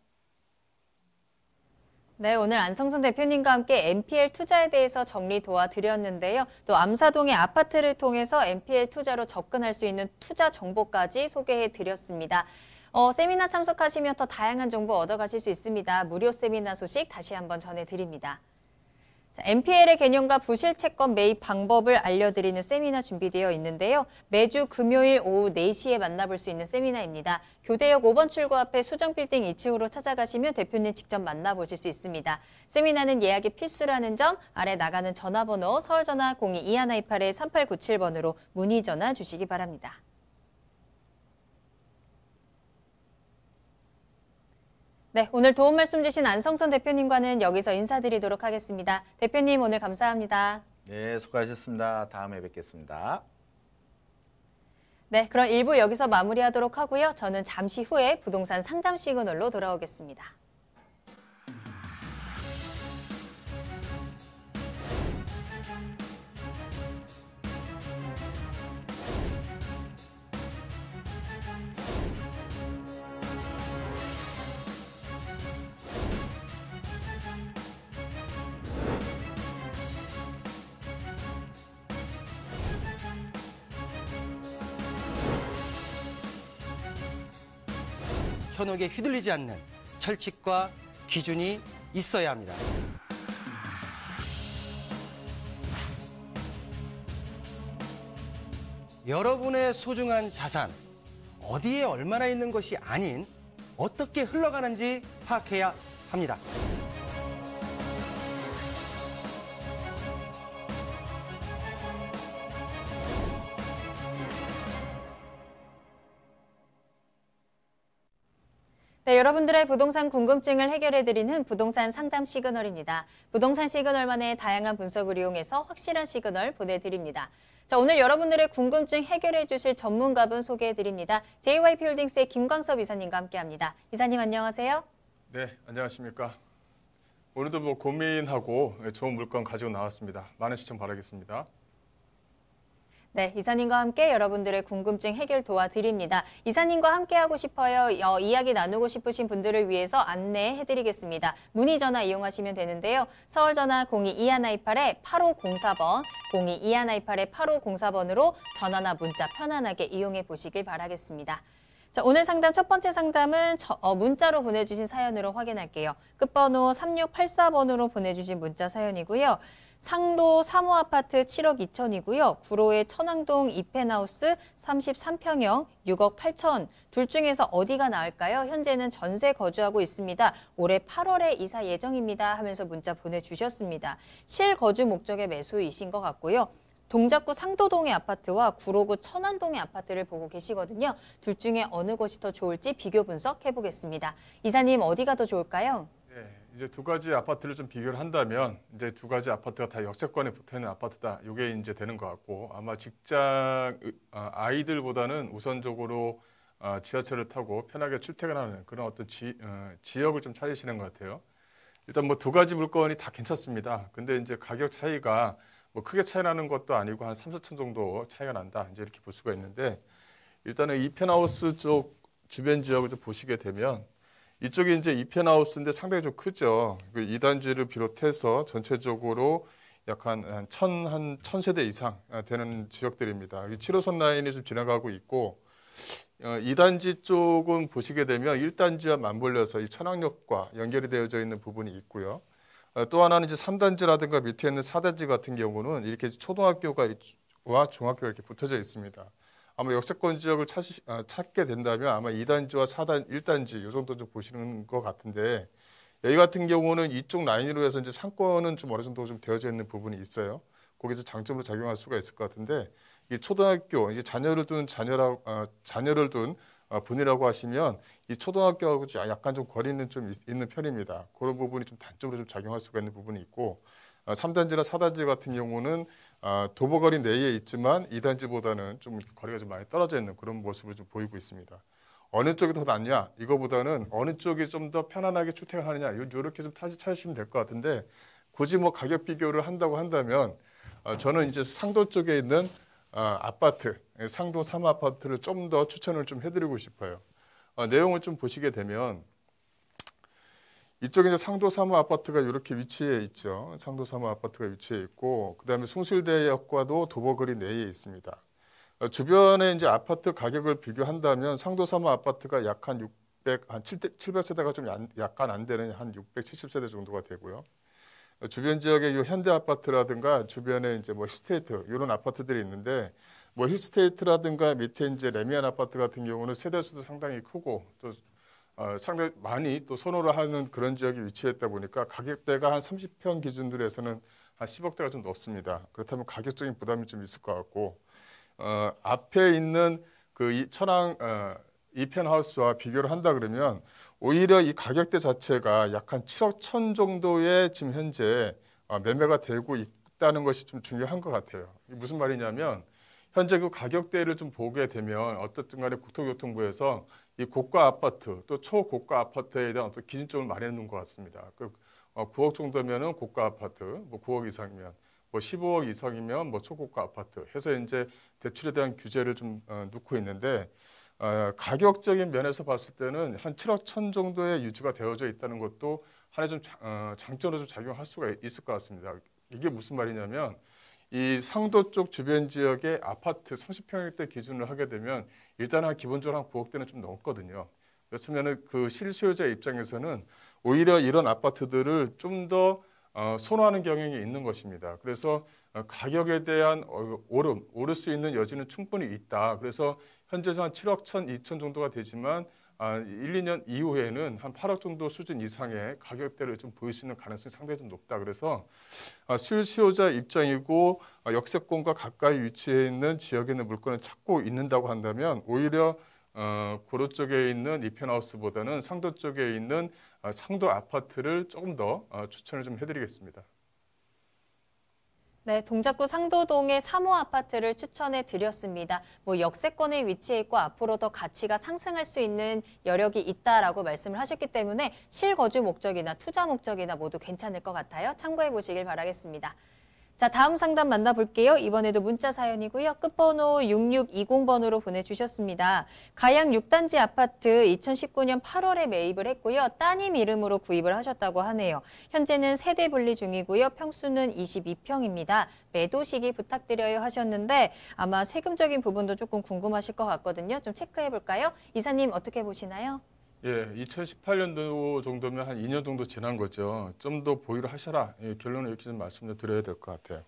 네, 오늘 안성선 대표님과 함께 NPL 투자에 대해서 정리 도와드렸는데요. 또 암사동의 아파트를 통해서 NPL 투자로 접근할 수 있는 투자 정보까지 소개해드렸습니다. 어, 세미나 참석하시면 더 다양한 정보 얻어가실 수 있습니다. 무료 세미나 소식 다시 한번 전해드립니다. m p l 의 개념과 부실채권 매입 방법을 알려드리는 세미나 준비되어 있는데요. 매주 금요일 오후 4시에 만나볼 수 있는 세미나입니다. 교대역 5번 출구 앞에 수정빌딩 2층으로 찾아가시면 대표님 직접 만나보실 수 있습니다. 세미나는 예약이 필수라는 점, 아래 나가는 전화번호 서울전화 02-2128-3897번으로 문의 전화 주시기 바랍니다. 네, 오늘 도움 말씀 주신 안성선 대표님과는 여기서 인사드리도록 하겠습니다. 대표님 오늘 감사합니다. 네, 수고하셨습니다. 다음에 뵙겠습니다. 네, 그럼 일부 여기서 마무리하도록 하고요. 저는 잠시 후에 부동산 상담 시그널로 돌아오겠습니다. 현혹에 휘둘리지 않는 철칙과 기준이 있어야 합니다. 여러분의 소중한 자산, 어디에 얼마나 있는 것이 아닌 어떻게 흘러가는지 파악해야 합니다. 네, 여러분들의 부동산 궁금증을 해결해드리는 부동산 상담 시그널입니다. 부동산 시그널만의 다양한 분석을 이용해서 확실한 시그널 보내드립니다. 자, 오늘 여러분들의 궁금증 해결해 주실 전문가분 소개해 드립니다. JYP 홀딩스의 김광섭 이사님과 함께 합니다. 이사님 안녕하세요. 네, 안녕하십니까. 오늘도 뭐 고민하고 좋은 물건 가지고 나왔습니다. 많은 시청 바라겠습니다. 네, 이사님과 함께 여러분들의 궁금증 해결 도와드립니다. 이사님과 함께하고 싶어요. 어, 이야기 나누고 싶으신 분들을 위해서 안내해드리겠습니다. 문의 전화 이용하시면 되는데요. 서울 전화 02-2128-8504번, 02-2128-8504번으로 전화나 문자 편안하게 이용해 보시길 바라겠습니다. 자, 오늘 상담 첫 번째 상담은 저, 어, 문자로 보내주신 사연으로 확인할게요. 끝번호 3684번으로 보내주신 문자 사연이고요. 상도 3호 아파트 7억 2천이고요. 구로의 천왕동 이펜하우스 33평형 6억 8천. 둘 중에서 어디가 나을까요? 현재는 전세 거주하고 있습니다. 올해 8월에 이사 예정입니다. 하면서 문자 보내주셨습니다. 실거주 목적의 매수이신 것 같고요. 동작구 상도동의 아파트와 구로구 천안동의 아파트를 보고 계시거든요. 둘 중에 어느 곳이 더 좋을지 비교 분석해보겠습니다. 이사님 어디가 더 좋을까요? 이제 두 가지 아파트를 좀 비교를 한다면 이제 두 가지 아파트가 다 역세권에 붙어 있는 아파트다. 이게 이제 되는 것 같고 아마 직장 어, 아이들보다는 우선적으로 어, 지하철을 타고 편하게 출퇴근하는 그런 어떤 지, 어, 지역을 좀 찾으시는 것 같아요. 일단 뭐 두 가지 물건이 다 괜찮습니다. 근데 이제 가격 차이가 뭐 크게 차이 나는 것도 아니고 한 3, 4천 정도 차이가 난다. 이제 이렇게 볼 수가 있는데 일단은 이 펜하우스 쪽 주변 지역을 좀 보시게 되면 이쪽이 이제 이펜하우스인데 상당히 좀 크죠. 그 2단지를 비롯해서 전체적으로 약한 한 천, 한 천 세대 이상 아, 되는 지역들입니다. 7호선 라인이 좀 지나가고 있고, 어, 2단지 쪽은 보시게 되면 1단지와 맞물려서 이 천왕역과 연결이 되어져 있는 부분이 있고요. 어, 또 하나는 이제 3단지라든가 밑에 있는 4단지 같은 경우는 이렇게 초등학교가 와 중학교가 이렇게 붙어져 있습니다. 아마 역세권 지역을 찾으 아, 찾게 된다면 아마 2단지와 4단, 1단지 요 정도 좀 보시는 것 같은데 여기 같은 경우는 이쪽 라인으로 해서 이제 상권은 좀 어느 정도 좀 되어져 있는 부분이 있어요. 거기서 장점으로 작용할 수가 있을 것 같은데 이 초등학교 이제 자녀를 둔 자녀라 어, 아, 자녀를 둔 어, 분이라고 하시면 이 초등학교하고 좀 약간 좀 거리는 좀 있, 는 편입니다. 그런 부분이 좀 단점으로 좀 작용할 수가 있는 부분이 있고 어, 3단지나 4단지 같은 경우는 아, 도보거리 내에 있지만 2단지보다는 좀 거리가 좀 많이 떨어져 있는 그런 모습을 좀 보이고 있습니다. 어느 쪽이 더 낫냐? 이거보다는 어느 쪽이 좀 더 편안하게 출퇴근 하느냐? 요렇게 좀 찾으시면 될 것 같은데 굳이 뭐 가격 비교를 한다고 한다면 어, 저는 이제 상도 쪽에 있는 어, 아파트, 상도 3 아파트를 좀 더 추천을 좀 해드리고 싶어요. 어, 내용을 좀 보시게 되면 이쪽에 이제 상도 사무 아파트가 이렇게 위치해 있죠. 상도 사무 아파트가 위치해 있고 그다음에 숭실대역과도 도보거리 내에 있습니다. 어, 주변에 이제 아파트 가격을 비교한다면 상도 사무 아파트가 약한 600, 한 700세대가 좀 약간 안 되는 한 670세대 정도가 되고요. 어, 주변 지역에 요 현대 아파트라든가 주변에 이제 뭐히스테이트 이런 아파트들이 있는데 뭐히스테이트라든가 밑에 이제 레미안 아파트 같은 경우는 세대 수도 상당히 크고 또 어, 상당히 많이 또 선호를 하는 그런 지역에 위치했다 보니까 가격대가 한 30평 기준으로 해서는 한 10억대가 좀 높습니다. 그렇다면 가격적인 부담이 좀 있을 것 같고 어, 앞에 있는 그 이, 천왕 어, 이펜하우스와 비교를 한다 그러면 오히려 이 가격대 자체가 약 한 7억 천 정도에 지금 현재 어, 매매가 되고 있다는 것이 좀 중요한 것 같아요. 이게 무슨 말이냐면 현재 그 가격대를 좀 보게 되면 어떻든 간에 국토교통부에서 이 고가 아파트 또 초고가 아파트에 대한 어떤 기준점을 마련해 놓은 것 같습니다. 그 9억 어, 정도면은 고가 아파트, 뭐 9억 이상이면 뭐 15억 이상이면 뭐 초고가 아파트 해서 이제 대출에 대한 규제를 좀 어, 놓고 있는데 어, 가격적인 면에서 봤을 때는 한 7억 천 정도의 유지가 되어져 있다는 것도 하나의 좀 어, 장점으로 좀 작용할 수가 있을 것 같습니다. 이게 무슨 말이냐면 이 상도 쪽 주변 지역의 아파트 30평대 기준을 하게 되면 일단 한 기본적으로 한 9억대는 좀 넘거든요. 그렇다면 그 실수요자 입장에서는 오히려 이런 아파트들을 좀더 어, 선호하는 경향이 있는 것입니다. 그래서 어, 가격에 대한 어, 오름, 오를 수 있는 여지는 충분히 있다. 그래서 현재 한 7억 1 0 0 0 2천 정도가 되지만 아, 1, 2년 이후에는 한 8억 정도 수준 이상의 가격대를 좀 보일 수 있는 가능성이 상당히 좀 높다. 그래서 아, 수요 수요자 입장이고 아, 역세권과 가까이 위치해 있는 지역에 있는 물건을 찾고 있는다고 한다면 오히려 어, 고로 쪽에 있는 이펜하우스보다는 상도 쪽에 있는 어, 상도 아파트를 조금 더 어, 추천을 좀 해드리겠습니다. 네, 동작구 상도동의 3호 아파트를 추천해 드렸습니다. 뭐 역세권에 위치해 있고 앞으로 더 가치가 상승할 수 있는 여력이 있다라고 말씀을 하셨기 때문에 실거주 목적이나 투자 목적이나 모두 괜찮을 것 같아요. 참고해 보시길 바라겠습니다. 자, 다음 상담 만나볼게요. 이번에도 문자 사연이고요. 끝번호 6620번으로 보내주셨습니다. 가양 6단지 아파트 2019년 8월에 매입을 했고요. 따님 이름으로 구입을 하셨다고 하네요. 현재는 세대 분리 중이고요. 평수는 22평입니다. 매도 시기 부탁드려요 하셨는데 아마 세금적인 부분도 조금 궁금하실 것 같거든요. 좀 체크해 볼까요? 이사님 어떻게 보시나요? 예, 2018년도 정도면 한 2년 정도 지난 거죠. 좀 더 보유를 하셔라. 예, 결론을 이렇게 좀 말씀을 드려야 될 것 같아요.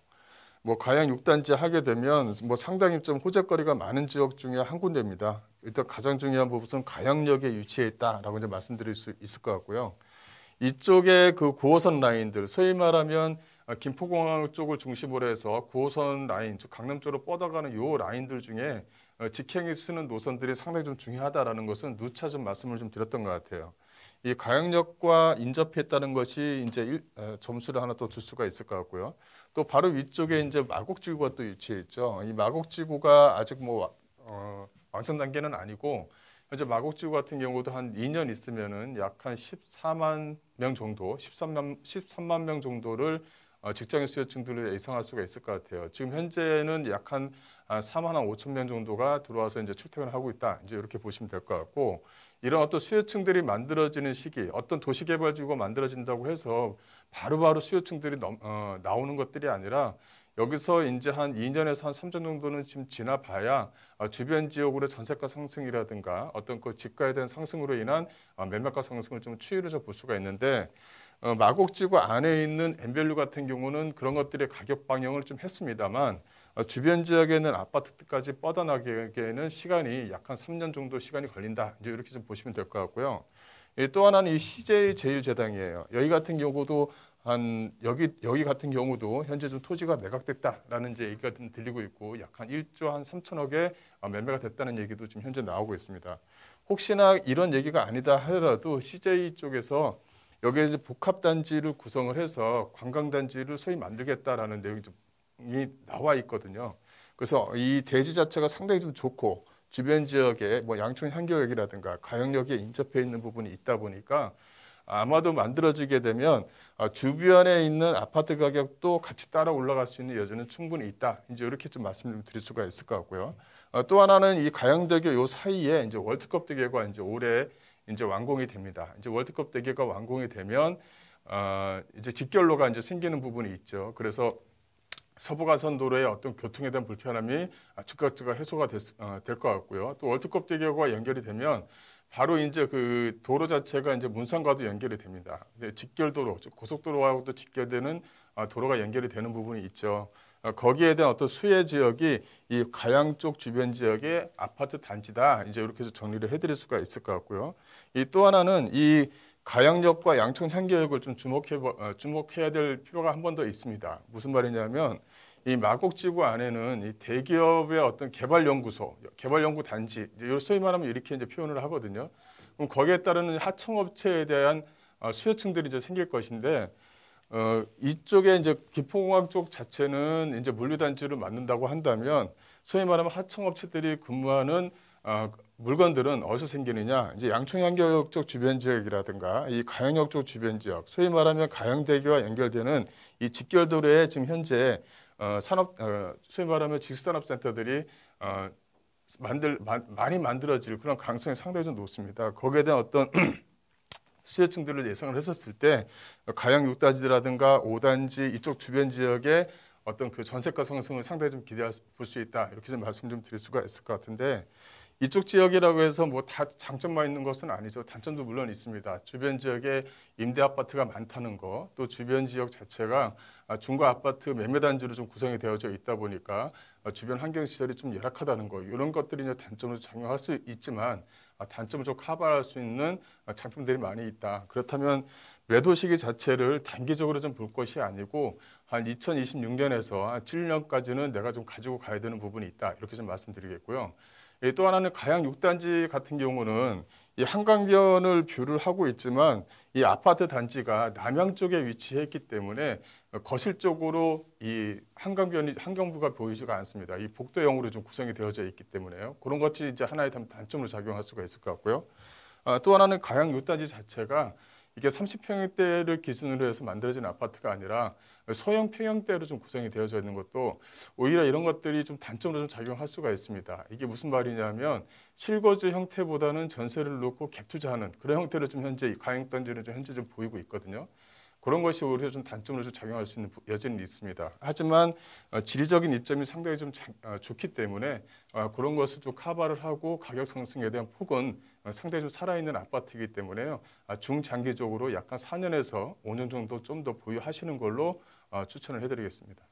뭐 가양 6단지 하게 되면 뭐 상당히 좀 호재거리가 많은 지역 중에 한 군데입니다. 일단 가장 중요한 부분은 가양역에 위치해 있다라고 이제 말씀드릴 수 있을 것 같고요. 이쪽에 그 9호선 라인들, 소위 말하면 아, 김포공항 쪽을 중심으로 해서 9호선 라인, 즉 강남 쪽으로 뻗어가는 요 라인들 중에 어, 직행에 쓰는 노선들이 상당히 좀 중요하다라는 것은 누차 좀 말씀을 좀 드렸던 것 같아요. 이 가양역과 인접했다는 것이 이제 일, 어, 점수를 하나 더 줄 수가 있을 것 같고요. 또 바로 위쪽에 이제 마곡지구가 또 위치해 있죠. 이 마곡지구가 아직 뭐 어, 완성 단계는 아니고 현재 마곡지구 같은 경우도 한 2년 있으면은 약 한 14만 명 정도, 13만 13만 명 정도를 어, 직장인 수요층들을 예상할 수가 있을 것 같아요. 지금 현재는 약한 아, 한 4만 한 5천 명 정도가 들어와서 이제 출퇴근을 하고 있다. 이제 이렇게 보시면 될 것 같고 이런 어떤 수요층들이 만들어지는 시기, 어떤 도시개발지구가 만들어진다고 해서 바로바로 수요층들이 넘, 어, 나오는 것들이 아니라 여기서 이제 한 2년에서 한 3년 정도는 지금 지나봐야 어, 주변 지역으로 전세가 상승이라든가 어떤 그 집가에 대한 상승으로 인한 어, 매매가 상승을 좀 추이를 좀 볼 수가 있는데 어, 마곡지구 안에 있는 엠밸류 같은 경우는 그런 것들의 가격 방향을 좀 했습니다만 아, 주변 지역에는 아파트 까지 뻗어나기에는 시간이 약 한 3년 정도 시간이 걸린다. 이렇게좀 보시면 될 것 같고요. 예, 또 하나는 이 CJ 제일재당이에요 여기 같은 경우도 한 여기 여기 같은 경우도 현재 좀 토지가 매각됐다라는 이제 얘기가 들리고 있고 약 한 1조 한 3천억에 어, 매매가 됐다는 얘기도 지금 현재 나오고 있습니다. 혹시나 이런 얘기가 아니다 하더라도 CJ 쪽에서 여기에 이제 복합단지를 구성을 해서 관광단지를 소위 만들겠다라는 내용이 좀이 나와 있거든요. 그래서 이 대지 자체가 상당히 좀 좋고 주변 지역에 뭐 양촌 향교역이라든가 가영역에 인접해 있는 부분이 있다 보니까 아마도 만들어지게 되면 아, 주변에 있는 아파트 가격도 같이 따라 올라갈 수 있는 여지는 충분히 있다. 이제 이렇게 좀 말씀을 드릴 수가 있을 것 같고요. 어, 또 하나는 이가영대교요 사이에 이제 월드컵 대교가 이제 올해 이제 완공이 됩니다. 이제 월드컵 대교가 완공이 되면 어 이제 직결로가 이제 생기는 부분이 있죠. 그래서 서부가선 도로의 어떤 교통에 대한 불편함이 즉각즉각 해소가 어, 될것 같고요. 또 월드컵 대결과 연결이 되면 바로 이제 그 도로 자체가 이제 문산과도 연결이 됩니다. 이제 직결도로, 즉 고속도로하고도 직결되는 아, 도로가 연결이 되는 부분이 있죠. 아, 거기에 대한 어떤 수혜 지역이 이 가양 쪽 주변 지역의 아파트 단지다. 이제 이렇게 해서 정리를 해드릴 수가 있을 것 같고요. 이 또 하나는 이 가양역과 양천 향계역을 좀 주목해 어, 주목해야 될 필요가 한 번 더 있습니다. 무슨 말이냐면 이 마곡지구 안에는 이 대기업의 어떤 개발연구소, 개발연구단지, 요 소위 말하면 이렇게 이제 표현을 하거든요. 그럼 거기에 따르는 하청업체에 대한 어, 수요층들이 이제 생길 것인데 어, 이쪽에 이제 기포공항 쪽 자체는 이제 물류단지를 만든다고 한다면 소위 말하면 하청업체들이 근무하는 어, 물건들은 어디서 생기느냐 이제 양촌향역 쪽 주변 지역이라든가 이가영역쪽 주변 지역 소위 말하면 가영대교와 연결되는 이 직결도로에 지금 현재 어, 산업 어, 소위 말하면 직식산업센터들이 어, 만들 마, 많이 만들어질 그런 가능성이 상당히 좀 높습니다. 거기에 대한 어떤 (clears throat) 수요층들을 예상을 했었을 때가영 6단지라든가 5단지 이쪽 주변 지역에 어떤 그 전세가 상승을 상당히 좀 기대할 수, 볼 수 있다 이렇게 좀 말씀 좀 드릴 수가 있을 것 같은데 이쪽 지역이라고 해서 뭐 다 장점만 있는 것은 아니죠. 단점도 물론 있습니다. 주변 지역에 임대 아파트가 많다는 거, 또 주변 지역 자체가 아, 중고 아파트 매매 단지로 좀 구성이 되어져 있다 보니까 아, 주변 환경 시설이 좀 열악하다는 거, 이런 것들이 이제 단점으로 작용할 수 있지만 아, 단점을 좀 커버할 수 있는 장점들이 많이 있다. 그렇다면 매도 시기 자체를 단기적으로 좀 볼 것이 아니고 한 2026년에서 한 7년까지는 내가 좀 가지고 가야 되는 부분이 있다. 이렇게 좀 말씀드리겠고요. 예, 또 하나는 가양 6단지 같은 경우는 이 한강변을 뷰를 하고 있지만 이 아파트 단지가 남양 쪽에 위치했기 때문에 거실쪽으로이 한강변이 한경부가 보이지가 않습니다. 이 복도형으로 좀 구성이 되어져 있기 때문에요. 그런 것이 이제 하나의 단점으로 작용할 수가 있을 것 같고요. 아, 또 하나는 가양 6단지 자체가 이게 30평형대를 기준으로 해서 만들어진 아파트가 아니라 소형 평형대로 좀 구성이 되어져 있는 것도 오히려 이런 것들이 좀 단점으로 좀 작용할 수가 있습니다. 이게 무슨 말이냐면 실거주 형태보다는 전세를 놓고 갭투자하는 그런 형태로 좀 현재 가행 단지는 좀 현재 좀 보이고 있거든요. 그런 것이 오히려 좀 단점으로 좀 작용할 수 있는 여지는 있습니다. 하지만 어, 지리적인 입점이 상당히 좀 어, 좋기 때문에 어, 그런 것을 좀 커버를 하고 가격 상승에 대한 폭은 어, 상당히 좀 살아있는 아파트이기 때문에요. 아, 중장기적으로 약간 4년에서 5년 정도 좀 더 보유하시는 걸로 어, 추천을 해드리겠습니다.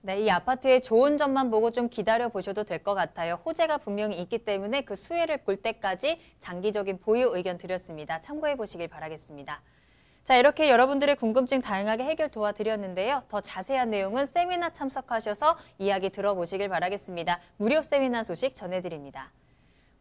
네, 이 아파트의 좋은 점만 보고 좀 기다려 보셔도 될 것 같아요. 호재가 분명히 있기 때문에 그 수혜를 볼 때까지 장기적인 보유 의견 드렸습니다. 참고해 보시길 바라겠습니다. 자, 이렇게 여러분들의 궁금증 다양하게 해결 도와드렸는데요. 더 자세한 내용은 세미나 참석하셔서 이야기 들어보시길 바라겠습니다. 무료 세미나 소식 전해드립니다.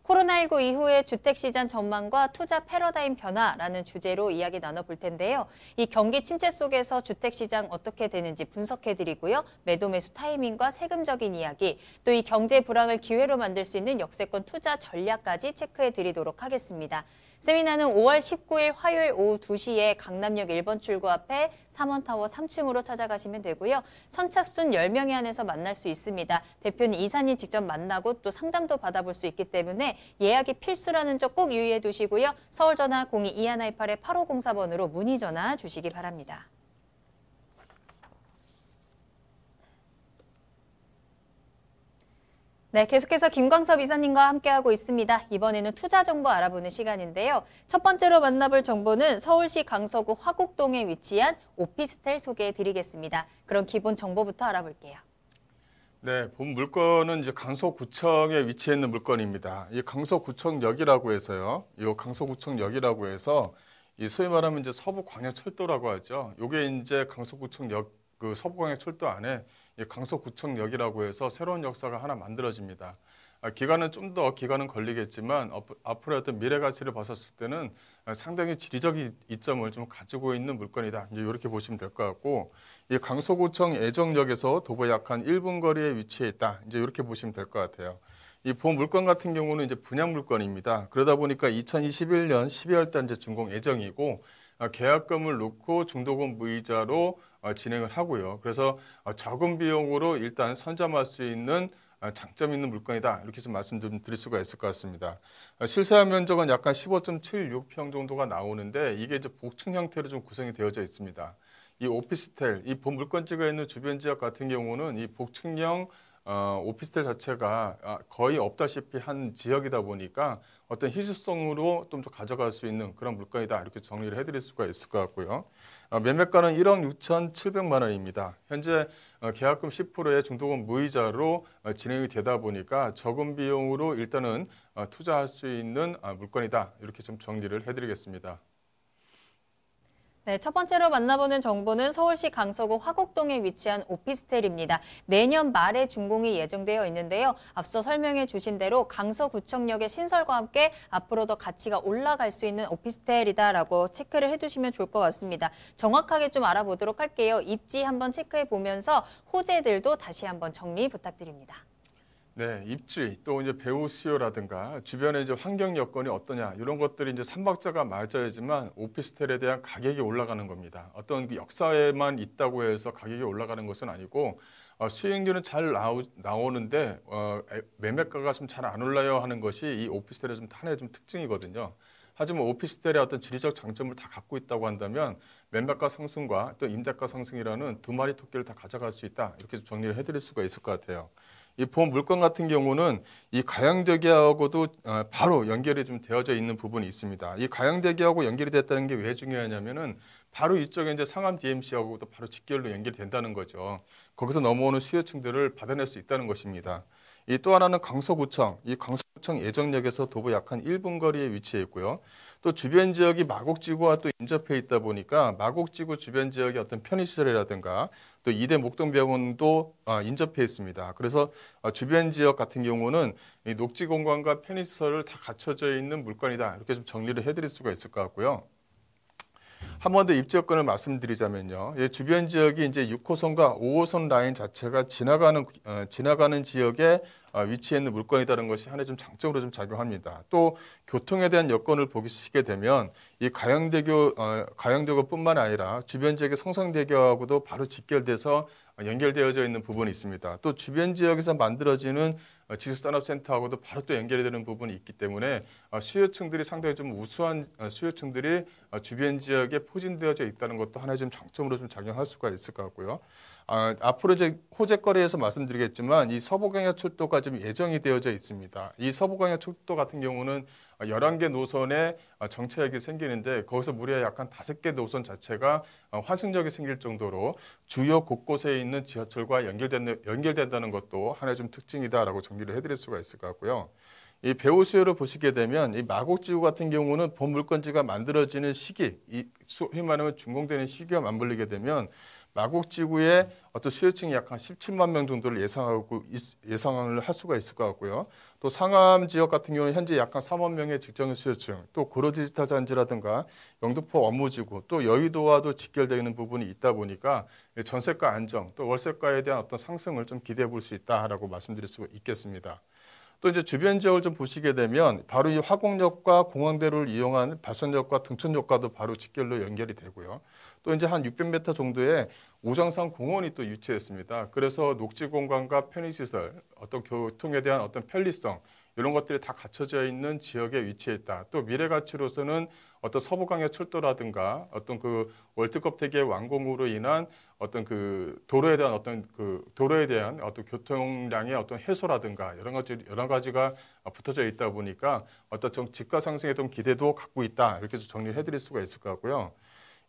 코로나19 이후의 주택시장 전망과 투자 패러다임 변화라는 주제로 이야기 나눠볼 텐데요. 이 경기 침체 속에서 주택시장 어떻게 되는지 분석해드리고요. 매도 매수 타이밍과 세금적인 이야기, 또 이 경제 불황을 기회로 만들 수 있는 역세권 투자 전략까지 체크해드리도록 하겠습니다. 세미나는 5월 19일 화요일 오후 2시에 강남역 1번 출구 앞에 삼원타워 3층으로 찾아가시면 되고요. 선착순 10명에 한해서 만날 수 있습니다. 대표님 이사님 직접 만나고 또 상담도 받아볼 수 있기 때문에 예약이 필수라는 점 꼭 유의해 두시고요. 서울전화 02-2128-8504번으로 문의 전화 주시기 바랍니다. 네, 계속해서 김광섭 이사님과 함께하고 있습니다. 이번에는 투자 정보 알아보는 시간인데요. 첫 번째로 만나볼 정보는 서울시 강서구 화곡동에 위치한 오피스텔 소개해드리겠습니다. 그럼 기본 정보부터 알아볼게요. 네, 본 물건은 이제 강서구청에 위치해 있는 물건입니다. 이 강서구청역이라고 해서요. 이 강서구청역이라고 해서 이 소위 말하면 이제 서부광역철도라고 하죠. 이게 이제 강서구청역 그 서부광역철도 안에 강서구청역이라고 해서 새로운 역사가 하나 만들어집니다. 아, 기간은 좀 더 기간은 걸리겠지만 어, 앞으로 어떤 미래 가치를 봤었을 때는 상당히 지리적인 이점을 좀 가지고 있는 물건이다. 이렇게 보시면 될 것 같고 이 강서구청 애정역에서 도보 약한 1분 거리에 위치해 있다. 이제 이렇게 보시면 될 것 같아요. 이 보험 물건 같은 경우는 이제 분양 물건입니다. 그러다 보니까 2021년 12월 달제 준공 예정이고 아, 계약금을 놓고 중도금 무이자로 어, 진행을 하고요. 그래서 어, 적은 비용으로 일단 선점할 수 있는 어, 장점 있는 물건이다 이렇게 좀 말씀 좀 드릴 수가 있을 것 같습니다. 실사 면적은 약간 15.76평 정도가 나오는데 이게 이제 복층 형태로 좀 구성이 되어져 있습니다. 이 오피스텔, 이 본 물건지가 있는 주변 지역 같은 경우는 이 복층형 어, 오피스텔 자체가 아, 거의 없다시피 한 지역이다 보니까 어떤 희소성으로좀더 가져갈 수 있는 그런 물건이다 이렇게 정리를 해드릴 수가 있을 것 같고요. 면매가는 1억 6,700만 원입니다. 현재 어, 계약금 10%의 중도금 무이자로 어, 진행이 되다 보니까 적은 비용으로 일단은 어, 투자할 수 있는 아, 물건이다. 이렇게 좀 정리를 해드리겠습니다. 네, 첫 번째로 만나보는 정보는 서울시 강서구 화곡동에 위치한 오피스텔입니다. 내년 말에 준공이 예정되어 있는데요. 앞서 설명해 주신 대로 강서구청역의 신설과 함께 앞으로 더 가치가 올라갈 수 있는 오피스텔이다라고 체크를 해두시면 좋을 것 같습니다. 정확하게 좀 알아보도록 할게요. 입지 한번 체크해 보면서 호재들도 다시 한번 정리 부탁드립니다. 네, 입지 또 이제 배우 수요라든가 주변의 이제 환경 여건이 어떠냐 이런 것들이 이제 삼박자가 맞아야지만 오피스텔에 대한 가격이 올라가는 겁니다. 어떤 그 역사에만 있다고 해서 가격이 올라가는 것은 아니고 어, 수익률은 잘 나오, 나오는데 어, 매매가가 좀 잘 안 올라요 하는 것이 이 오피스텔의 좀 탄의 좀 특징이거든요. 하지만 오피스텔의 어떤 지리적 장점을 다 갖고 있다고 한다면 매매가 상승과 또 임대가 상승이라는 두 마리 토끼를 다 가져갈 수 있다 이렇게 정리를 해드릴 수가 있을 것 같아요. 이 보험 물건 같은 경우는 이 가양대기하고도 어, 바로 연결이 좀 되어져 있는 부분이 있습니다. 이 가양대기하고 연결이 됐다는 게 왜 중요하냐면은 바로 이쪽에 이제 상암 DMC하고도 바로 직결로 연결된다는 거죠. 거기서 넘어오는 수요층들을 받아낼 수 있다는 것입니다. 이또 하나는 강서구청, 이 강서구청 예정역에서 도보 약한 1분 거리에 위치해 있고요. 또 주변 지역이 마곡지구와 또 인접해 있다 보니까 마곡지구 주변 지역의 어떤 편의시설이라든가 또 이대 목동병원도 아, 인접해 있습니다. 그래서 어, 주변 지역 같은 경우는 녹지 공간과 편의시설을 다 갖춰져 있는 물건이다 이렇게 좀 정리를 해드릴 수가 있을 것 같고요. 한번더 입지 여건을 말씀드리자면요. 예, 주변 지역이 이제 6호선과 5호선 라인 자체가 지나가는 어, 지나가는 지역에 어, 위치해 있는 물건이라는 것이 하나의 좀 장점으로 좀 작용합니다. 또 교통에 대한 여건을 보시게 되면 이 가양대교 어, 가양대교뿐만 아니라 주변 지역의 성상대교하고도 바로 직결돼서 연결되어져 있는 부분이 있습니다. 또 주변 지역에서 만들어지는 어, 지식산업센터하고도 바로 또 연결이 되는 부분이 있기 때문에 어, 수요층들이 상당히 좀 우수한 어, 수요층들이 주변 지역에 포진되어져 있다는 것도 하나의 좀 장점으로 좀 작용할 수가 있을 것 같고요. 아, 앞으로 이제 호재거리에서 말씀드리겠지만 이서부광역 철도가 좀 예정이 되어져 있습니다. 이서부광역 철도 같은 경우는 그러니까 열한 개 노선에 어, 정체액이 생기는데 거기서 무려 약간 다섯 개 노선 자체가 어, 환승적이 생길 정도로 주요 곳곳에 있는 지하철과 연결된, 연결된다는 것도 하나의 좀 특징이다라고 정리를 해드릴 수가 있을 것 같고요. 이 배후 수요를 보시게 되면 이 마곡지구 같은 경우는 본물건지가 만들어지는 시기, 이 소위 말하면 준공되는 시기와 맞물리게 되면 마곡지구의 어떤 수요층이 약한 17만 명 정도를 예상하고 예상을 할 수가 있을 것 같고요. 또 상암 지역 같은 경우는 현재 약한 3만 명의 직장인 수요층, 또 고로지스타 잔지라든가 영등포 업무지구, 또 여의도와도 직결되어 있는 부분이 있다 보니까 전세가 안정, 또 월세가에 대한 어떤 상승을 좀 기대해 볼 수 있다라고 말씀드릴 수 있겠습니다. 또 이제 주변 지역을 좀 보시게 되면 바로 이 화곡역과 공항대로를 이용한 발산역과 등촌역과도 바로 직결로 연결이 되고요. 또 이제 한 600m 정도에 오정산 공원이 또 유치했습니다. 그래서 녹지 공간과 편의시설, 어떤 교통에 대한 어떤 편리성 이런 것들이 다 갖춰져 있는 지역에 위치해 있다. 또 미래 가치로서는 어떤 서부강의 철도라든가 어떤 그 월드컵 대기의 완공으로 인한 어떤 그 도로에 대한 어떤 그 도로에 대한 어떤 교통량의 어떤 해소라든가 여러 가지 여러 가지가 붙어져 있다 보니까 어떤 좀 집가 상승에 좀 기대도 갖고 있다 이렇게 정리해 드릴 수가 있을 것 같고요.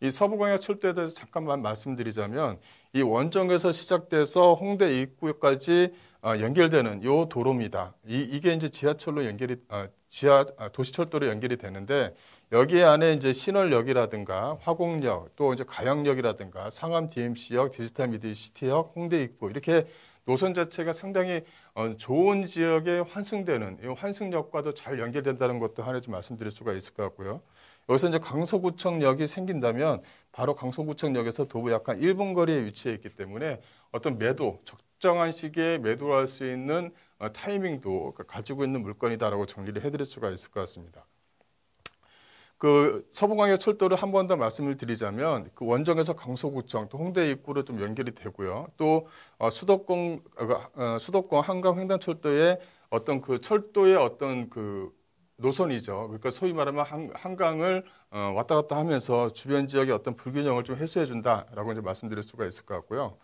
이 서부광역 철도에 대해서 잠깐만 말씀드리자면 이 원정에서 시작돼서 홍대 입구까지 어, 연결되는 요 도로입니다. 이, 이게 이제 지하철로 연결이 아, 지하 아, 도시철도로 연결이 되는데 여기 안에 이제 신월역이라든가 화곡역 또 이제 가양역이라든가 상암 DMC역, 디지털 미디시티역, 홍대 입구 이렇게 노선 자체가 상당히 어, 좋은 지역에 환승되는 이 환승역과도 잘 연결된다는 것도 하나 좀 말씀드릴 수가 있을 것 같고요. 여기서 이제 강서구청역이 생긴다면 바로 강서구청역에서 도보 약간 1분 거리에 위치해 있기 때문에 어떤 매도, 적정한 시기에 매도를 할수 있는 어, 타이밍도 그러니까 가지고 있는 물건이다라고 정리를 해드릴 수가 있을 것 같습니다. 그 서부광역 철도를 한 번 더 말씀을 드리자면 그 원정에서 강서구청 또 홍대 입구로 좀 연결이 되고요. 또 어, 수도권 어, 어 수도권 한강 횡단철도에 어떤 그 철도의 어떤 그 노선이죠. 그러니까 소위 말하면 한강을 어, 왔다 갔다 하면서 주변 지역의 어떤 불균형을 좀 해소해 준다라고 이제 말씀드릴 수가 있을 것 같고요.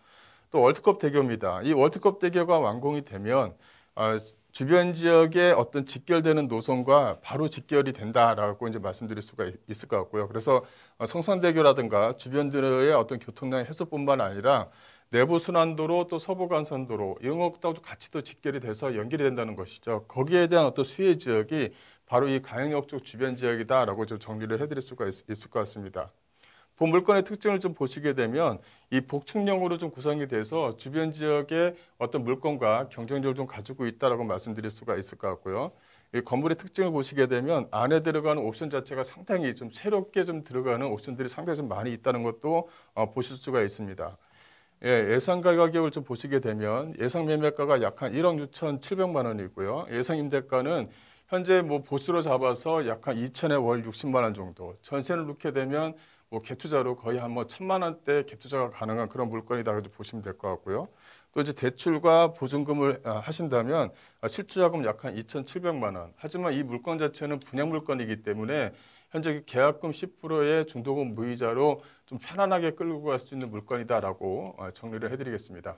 또 월드컵 대교입니다. 이 월드컵 대교가 완공이 되면 어, 주변 지역의 어떤 직결되는 노선과 바로 직결이 된다라고 이제 말씀드릴 수가 있을 것 같고요. 그래서 어, 성산대교라든가 주변들의 어떤 교통량 해소뿐만 아니라 내부 순환도로 또 서부간선도로 이런 것도 같이 또 직결이 돼서 연결이 된다는 것이죠. 거기에 대한 어떤 수혜 지역이 바로 이 강행역 쪽 주변 지역이다라고 좀 정리를 해드릴 수가 있, 을것 같습니다. 본 물건의 특징을 좀 보시게 되면 이 복층형으로 좀 구성이 돼서 주변 지역의 어떤 물건과 경쟁력을 좀 가지고 있다라고 말씀드릴 수가 있을 것 같고요. 이 건물의 특징을 보시게 되면 안에 들어가는 옵션 자체가 상당히 좀 새롭게 좀 들어가는 옵션들이 상당히 좀 많이 있다는 것도 어, 보실 수가 있습니다. 예, 예상 가격을 좀 보시게 되면 예상 매매가가 약한 1억 6,700만 원이고요. 예상 임대가는 현재 뭐 보수로 잡아서 약 한 2천에 월 60만 원 정도 전세를 놓게 되면 뭐 갭투자로 거의 한뭐 천만 원대 갭투자가 가능한 그런 물건이다 그래도 보시면 될 것 같고요. 또 이제 대출과 보증금을 아, 하신다면 실주자금 약 한 2,700만 원. 하지만 이 물건 자체는 분양 물건이기 때문에 현재 그 계약금 10%의 중도금 무이자로 좀 편안하게 끌고 갈 수 있는 물건이다라고 아, 정리를 해드리겠습니다.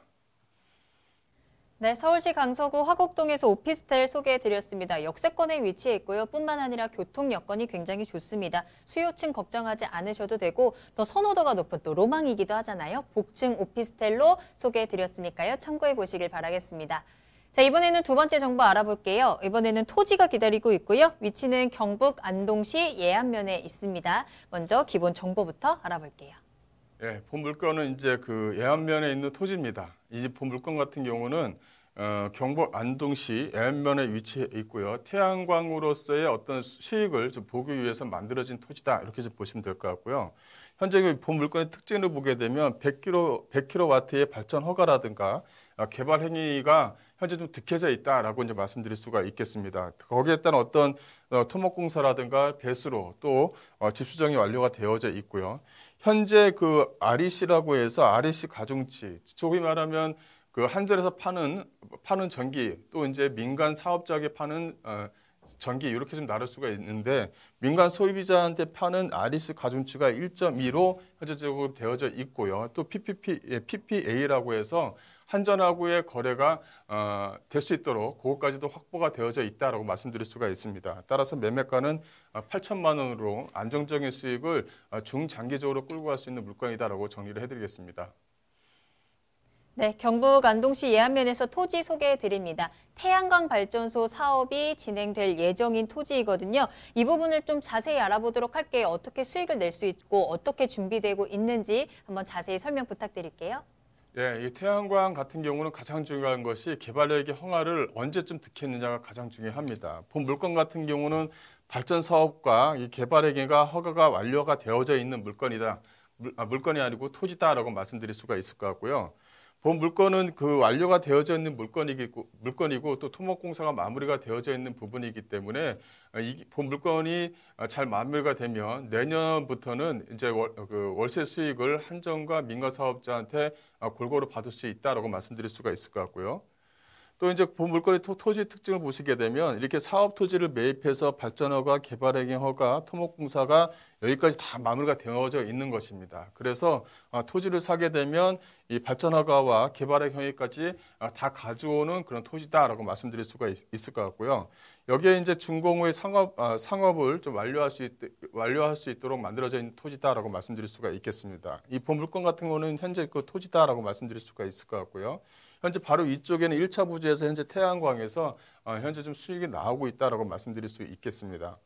네, 서울시 강서구 화곡동에서 오피스텔 소개해드렸습니다. 역세권에 위치해 있고요. 뿐만 아니라 교통 여건이 굉장히 좋습니다. 수요층 걱정하지 않으셔도 되고 더 선호도가 높은 또 로망이기도 하잖아요. 복층 오피스텔로 소개해드렸으니까요. 참고해보시길 바라겠습니다. 자, 이번에는 두 번째 정보 알아볼게요. 이번에는 토지가 기다리고 있고요. 위치는 경북 안동시 예안면에 있습니다. 먼저 기본 정보부터 알아볼게요. 예, 본 물건은 이제 그 예안면에 있는 토지입니다. 이 집 본 물건 같은 경우는 어, 경북 안동시 앤면에 위치해 있고요. 태양광으로서의 어떤 수익을 좀 보기 위해서 만들어진 토지다 이렇게 좀 보시면 될 것 같고요. 현재 본 물건의 특징을 보게 되면 100kW, 100kW의 발전 허가라든가 어, 개발 행위가 현재 좀 득해져 있다라고 이제 말씀드릴 수가 있겠습니다. 거기에 따른 어떤 어, 토목공사라든가 배수로 또 어, 집수정이 완료가 되어져 있고요. 현재 그 REC라고 해서 REC 가중치, 소위 말하면 그 한절에서 파는 파는 전기 또 이제 민간 사업자에게 파는 어, 전기 이렇게 좀 나눌 수가 있는데 민간 소비자한테 파는 아리스 가중치가 1.2로 현재 으로되어져 있고요. 또 PPP, 예, PPA라고 해서 한전하고의 거래가 어, 될 수 있도록 그것까지도 확보가 되어져 있다라고 말씀드릴 수가 있습니다. 따라서 매매가는 8천만 어, 원으로 안정적인 수익을 어, 중장기적으로 끌고 갈 수 있는 물건이다라고 정리를 해드리겠습니다. 네, 경북 안동시 예안면에서 토지 소개해 드립니다. 태양광 발전소 사업이 진행될 예정인 토지이거든요. 이 부분을 좀 자세히 알아보도록 할게요. 어떻게 수익을 낼 수 있고 어떻게 준비되고 있는지 한번 자세히 설명 부탁드릴게요. 예, 이 태양광 같은 경우는 가장 중요한 것이 개발에게허가를 언제쯤 듣겠느냐가 가장 중요합니다. 본 물건 같은 경우는 발전 사업과 이 개발에게가 허가가 완료가 되어져 있는 물건이다. 물, 아, 물건이 아니고 토지다라고 말씀드릴 수가 있을 것 같고요. 본 그 물건은 그 완료가 되어져 있는 물건이고, 물건이고 또 토목공사가 마무리가 되어져 있는 부분이기 때문에 이본 물건이 잘 마무리가 되면 내년부터는 이제 월, 그 월세 수익을 한정과 민가 사업자한테 골고루 받을 수 있다라고 말씀드릴 수가 있을 것 같고요. 또 이제 물거리 토지 특징을 보시게 되면 이렇게 사업 토지를 매입해서 발전허가, 개발행위 허가, 토목공사가 여기까지 다 마무리가 되어져 있는 것입니다. 그래서 어, 토지를 사게 되면 이 발전허가와 개발행위까지 어, 다 가져오는 그런 토지다라고 말씀드릴 수가 있, 을것 같고요. 여기에 이제 준공후의 상업 아, 상업을 좀 완료할 수 있, 완료할 수 있도록 만들어져 있는 토지다라고 말씀드릴 수가 있겠습니다. 이 보물권 같은 거는 현재 그 토지다라고 말씀드릴 수가 있을 것 같고요. 현재 바로 이쪽에는 1차 부지에서 현재 태양광에서 어, 현재 좀 수익이 나오고 있다라고 말씀드릴 수 있겠습니다.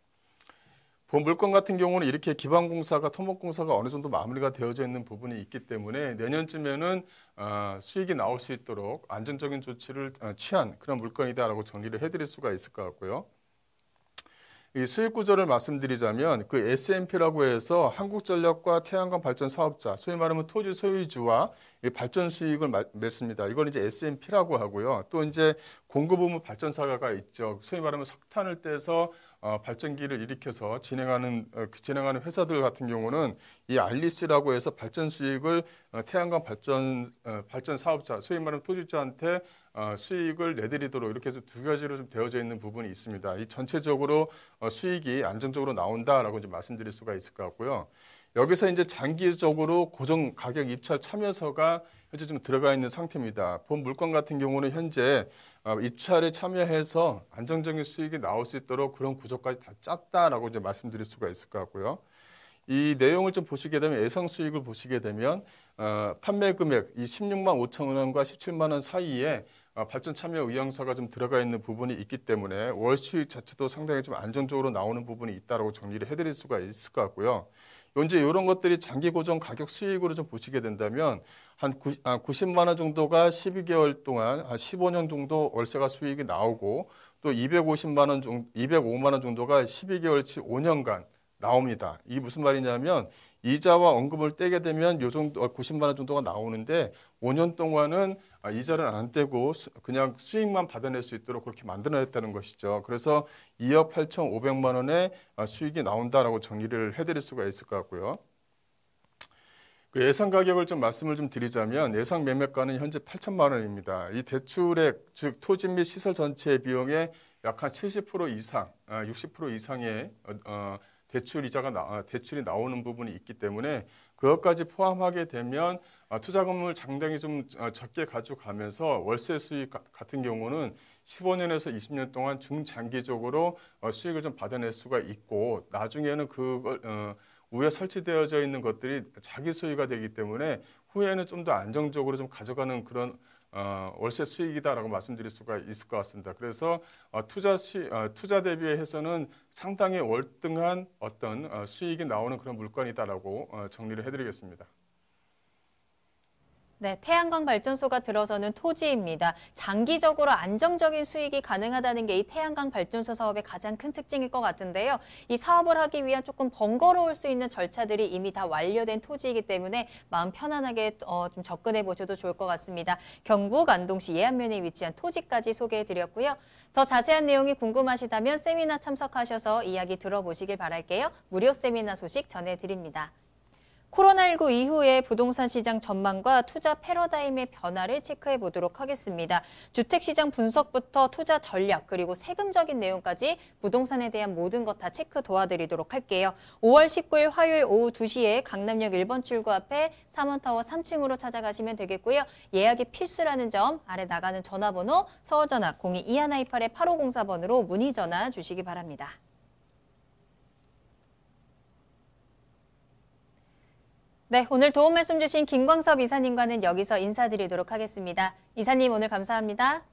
본 뭐 물건 같은 경우는 이렇게 기반공사가 토목공사가 어느 정도 마무리가 되어져 있는 부분이 있기 때문에 내년쯤에는 어, 수익이 나올 수 있도록 안정적인 조치를 어, 취한 그런 물건이다라고 정리를 해드릴 수가 있을 것 같고요. 이 수익 구조를 말씀드리자면 그 S&P라고 해서 한국전력과 태양광 발전 사업자, 소위 말하면 토지 소유주와 이 발전 수익을 맺습니다. 이걸 이제 S&P라고 하고요. 또 이제 공급부무 발전사가 있죠. 소위 말하면 석탄을 떼서 어, 발전기를 일으켜서 진행하는 어, 그 진행하는 회사들 같은 경우는 이 알리스라고 해서 발전 수익을 어, 태양광 발전 어, 발전 사업자 소위 말하면 토지주한테 어, 수익을 내드리도록 이렇게 해서 두 가지로 좀 되어져 있는 부분이 있습니다. 이 전체적으로 어, 수익이 안정적으로 나온다라고 이제 말씀드릴 수가 있을 것 같고요. 여기서 이제 장기적으로 고정 가격 입찰 참여서가 현재 좀 들어가 있는 상태입니다. 본 물건 같은 경우는 현재 어, 입찰에 참여해서 안정적인 수익이 나올 수 있도록 그런 구조까지 다 짰다라고 이제 말씀드릴 수가 있을 것 같고요. 이 내용을 좀 보시게 되면 예상 수익을 보시게 되면 어, 판매 금액 이 16만 5천 원과 17만 원 사이에 아, 발전 참여 의향서가 좀 들어가 있는 부분이 있기 때문에 월수익 자체도 상당히 좀 안정적으로 나오는 부분이 있다라고 정리를 해드릴 수가 있을 것 같고요. 현재 이런 것들이 장기 고정 가격 수익으로 좀 보시게 된다면 한 90, 90만 아, 원 정도가 12개월 동안 한 15년 정도 월세가 수익이 나오고 또 250만 원 정도, 205만 원 정도가 12개월치 5년간 나옵니다. 이게 무슨 말이냐면 이자와 원금을 떼게 되면 요 정도 90만 아, 원 정도가 나오는데 5년 동안은 아, 이자를 안 떼고 그냥 수익만 받아낼 수 있도록 그렇게 만들어냈다는 것이죠. 그래서 2억 8천5백만 원의 아, 수익이 나온다라고 정리를 해드릴 수가 있을 것 같고요. 그 예상 가격을 좀 말씀을 좀 드리자면 예상 매매가는 현재 8천만 원입니다. 이 대출액 즉 토지 및 시설 전체 비용의 약 한 70% 이상, 60% 아, 이상의 어, 어, 대출 이자가 대출이 나오는 부분이 있기 때문에 그것까지 포함하게 되면 아, 투자 금을 장당이 좀 어, 적게 가져가면서 월세 수익 같은 경우는 15년에서 20년 동안 중장기적으로 어, 수익을 좀 받아낼 수가 있고 나중에는 그걸 어, 에 설치되어져 있는 것들이 자기 소유가 되기 때문에 후에는 좀 더 안정적으로 좀 가져가는 그런 어, 월세 수익이다라고 말씀드릴 수가 있을 것 같습니다. 그래서 어, 투자 수 어, 투자 대비해서는 상당히 월등한 어떤 어, 수익이 나오는 그런 물건이다라고 어, 정리를 해드리겠습니다. 네, 태양광 발전소가 들어서는 토지입니다. 장기적으로 안정적인 수익이 가능하다는 게 이 태양광 발전소 사업의 가장 큰 특징일 것 같은데요. 이 사업을 하기 위한 조금 번거로울 수 있는 절차들이 이미 다 완료된 토지이기 때문에 마음 편안하게 어, 좀 접근해 보셔도 좋을 것 같습니다. 경북 안동시 예안면에 위치한 토지까지 소개해 드렸고요. 더 자세한 내용이 궁금하시다면 세미나 참석하셔서 이야기 들어보시길 바랄게요. 무료 세미나 소식 전해드립니다. 코로나19 이후의 부동산 시장 전망과 투자 패러다임의 변화를 체크해 보도록 하겠습니다. 주택시장 분석부터 투자 전략 그리고 세금적인 내용까지 부동산에 대한 모든 것 다 체크 도와드리도록 할게요. 5월 19일 화요일 오후 2시에 강남역 1번 출구 앞에 삼원타워 3층으로 찾아가시면 되겠고요. 예약이 필수라는 점 아래 나가는 전화번호 서울전화 02-2128-8504번으로 문의 전화 주시기 바랍니다. 네, 오늘 도움 말씀 주신 김광섭 이사님과는 여기서 인사드리도록 하겠습니다. 이사님 오늘 감사합니다.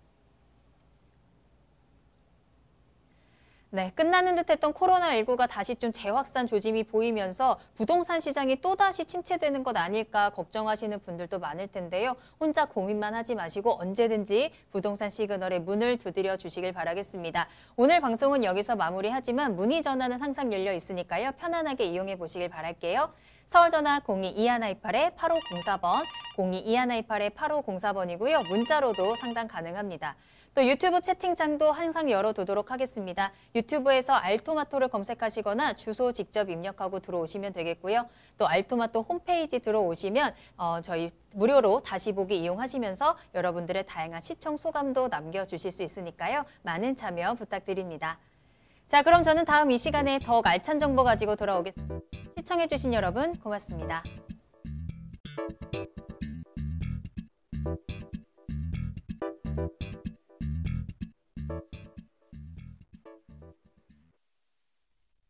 네, 끝나는 듯했던 코로나19가 다시 좀 재확산 조짐이 보이면서 부동산 시장이 또다시 침체되는 것 아닐까 걱정하시는 분들도 많을 텐데요. 혼자 고민만 하지 마시고 언제든지 부동산 시그널에 문을 두드려 주시길 바라겠습니다. 오늘 방송은 여기서 마무리하지만 문의 전화는 항상 열려 있으니까요. 편안하게 이용해 보시길 바랄게요. 서울전화 02-2128-8504번, 02-2128-8504번이고요. 문자로도 상담 가능합니다. 또 유튜브 채팅창도 항상 열어두도록 하겠습니다. 유튜브에서 알토마토를 검색하시거나 주소 직접 입력하고 들어오시면 되겠고요. 또 알토마토 홈페이지 들어오시면 어, 저희 무료로 다시 보기 이용하시면서 여러분들의 다양한 시청 소감도 남겨주실 수 있으니까요. 많은 참여 부탁드립니다. 자 그럼 저는 다음 이 시간에 더욱 알찬 정보 가지고 돌아오겠습니다. 시청해주신 여러분 고맙습니다.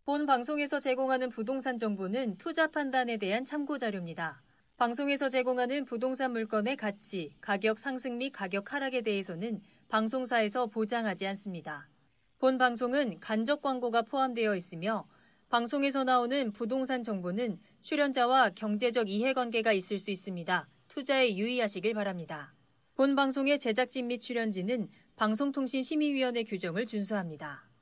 본 방송에서 제공하는 부동산 정보는 투자 판단에 대한 참고 자료입니다. 방송에서 제공하는 부동산 물건의 가치, 가격 상승 및 가격 하락에 대해서는 방송사에서 보장하지 않습니다. 본 방송은 간접 광고가 포함되어 있으며 방송에서 나오는 부동산 정보는 출연자와 경제적 이해관계가 있을 수 있습니다. 투자에 유의하시길 바랍니다. 본 방송의 제작진 및 출연진은 방송통신심의위원회 규정을 준수합니다.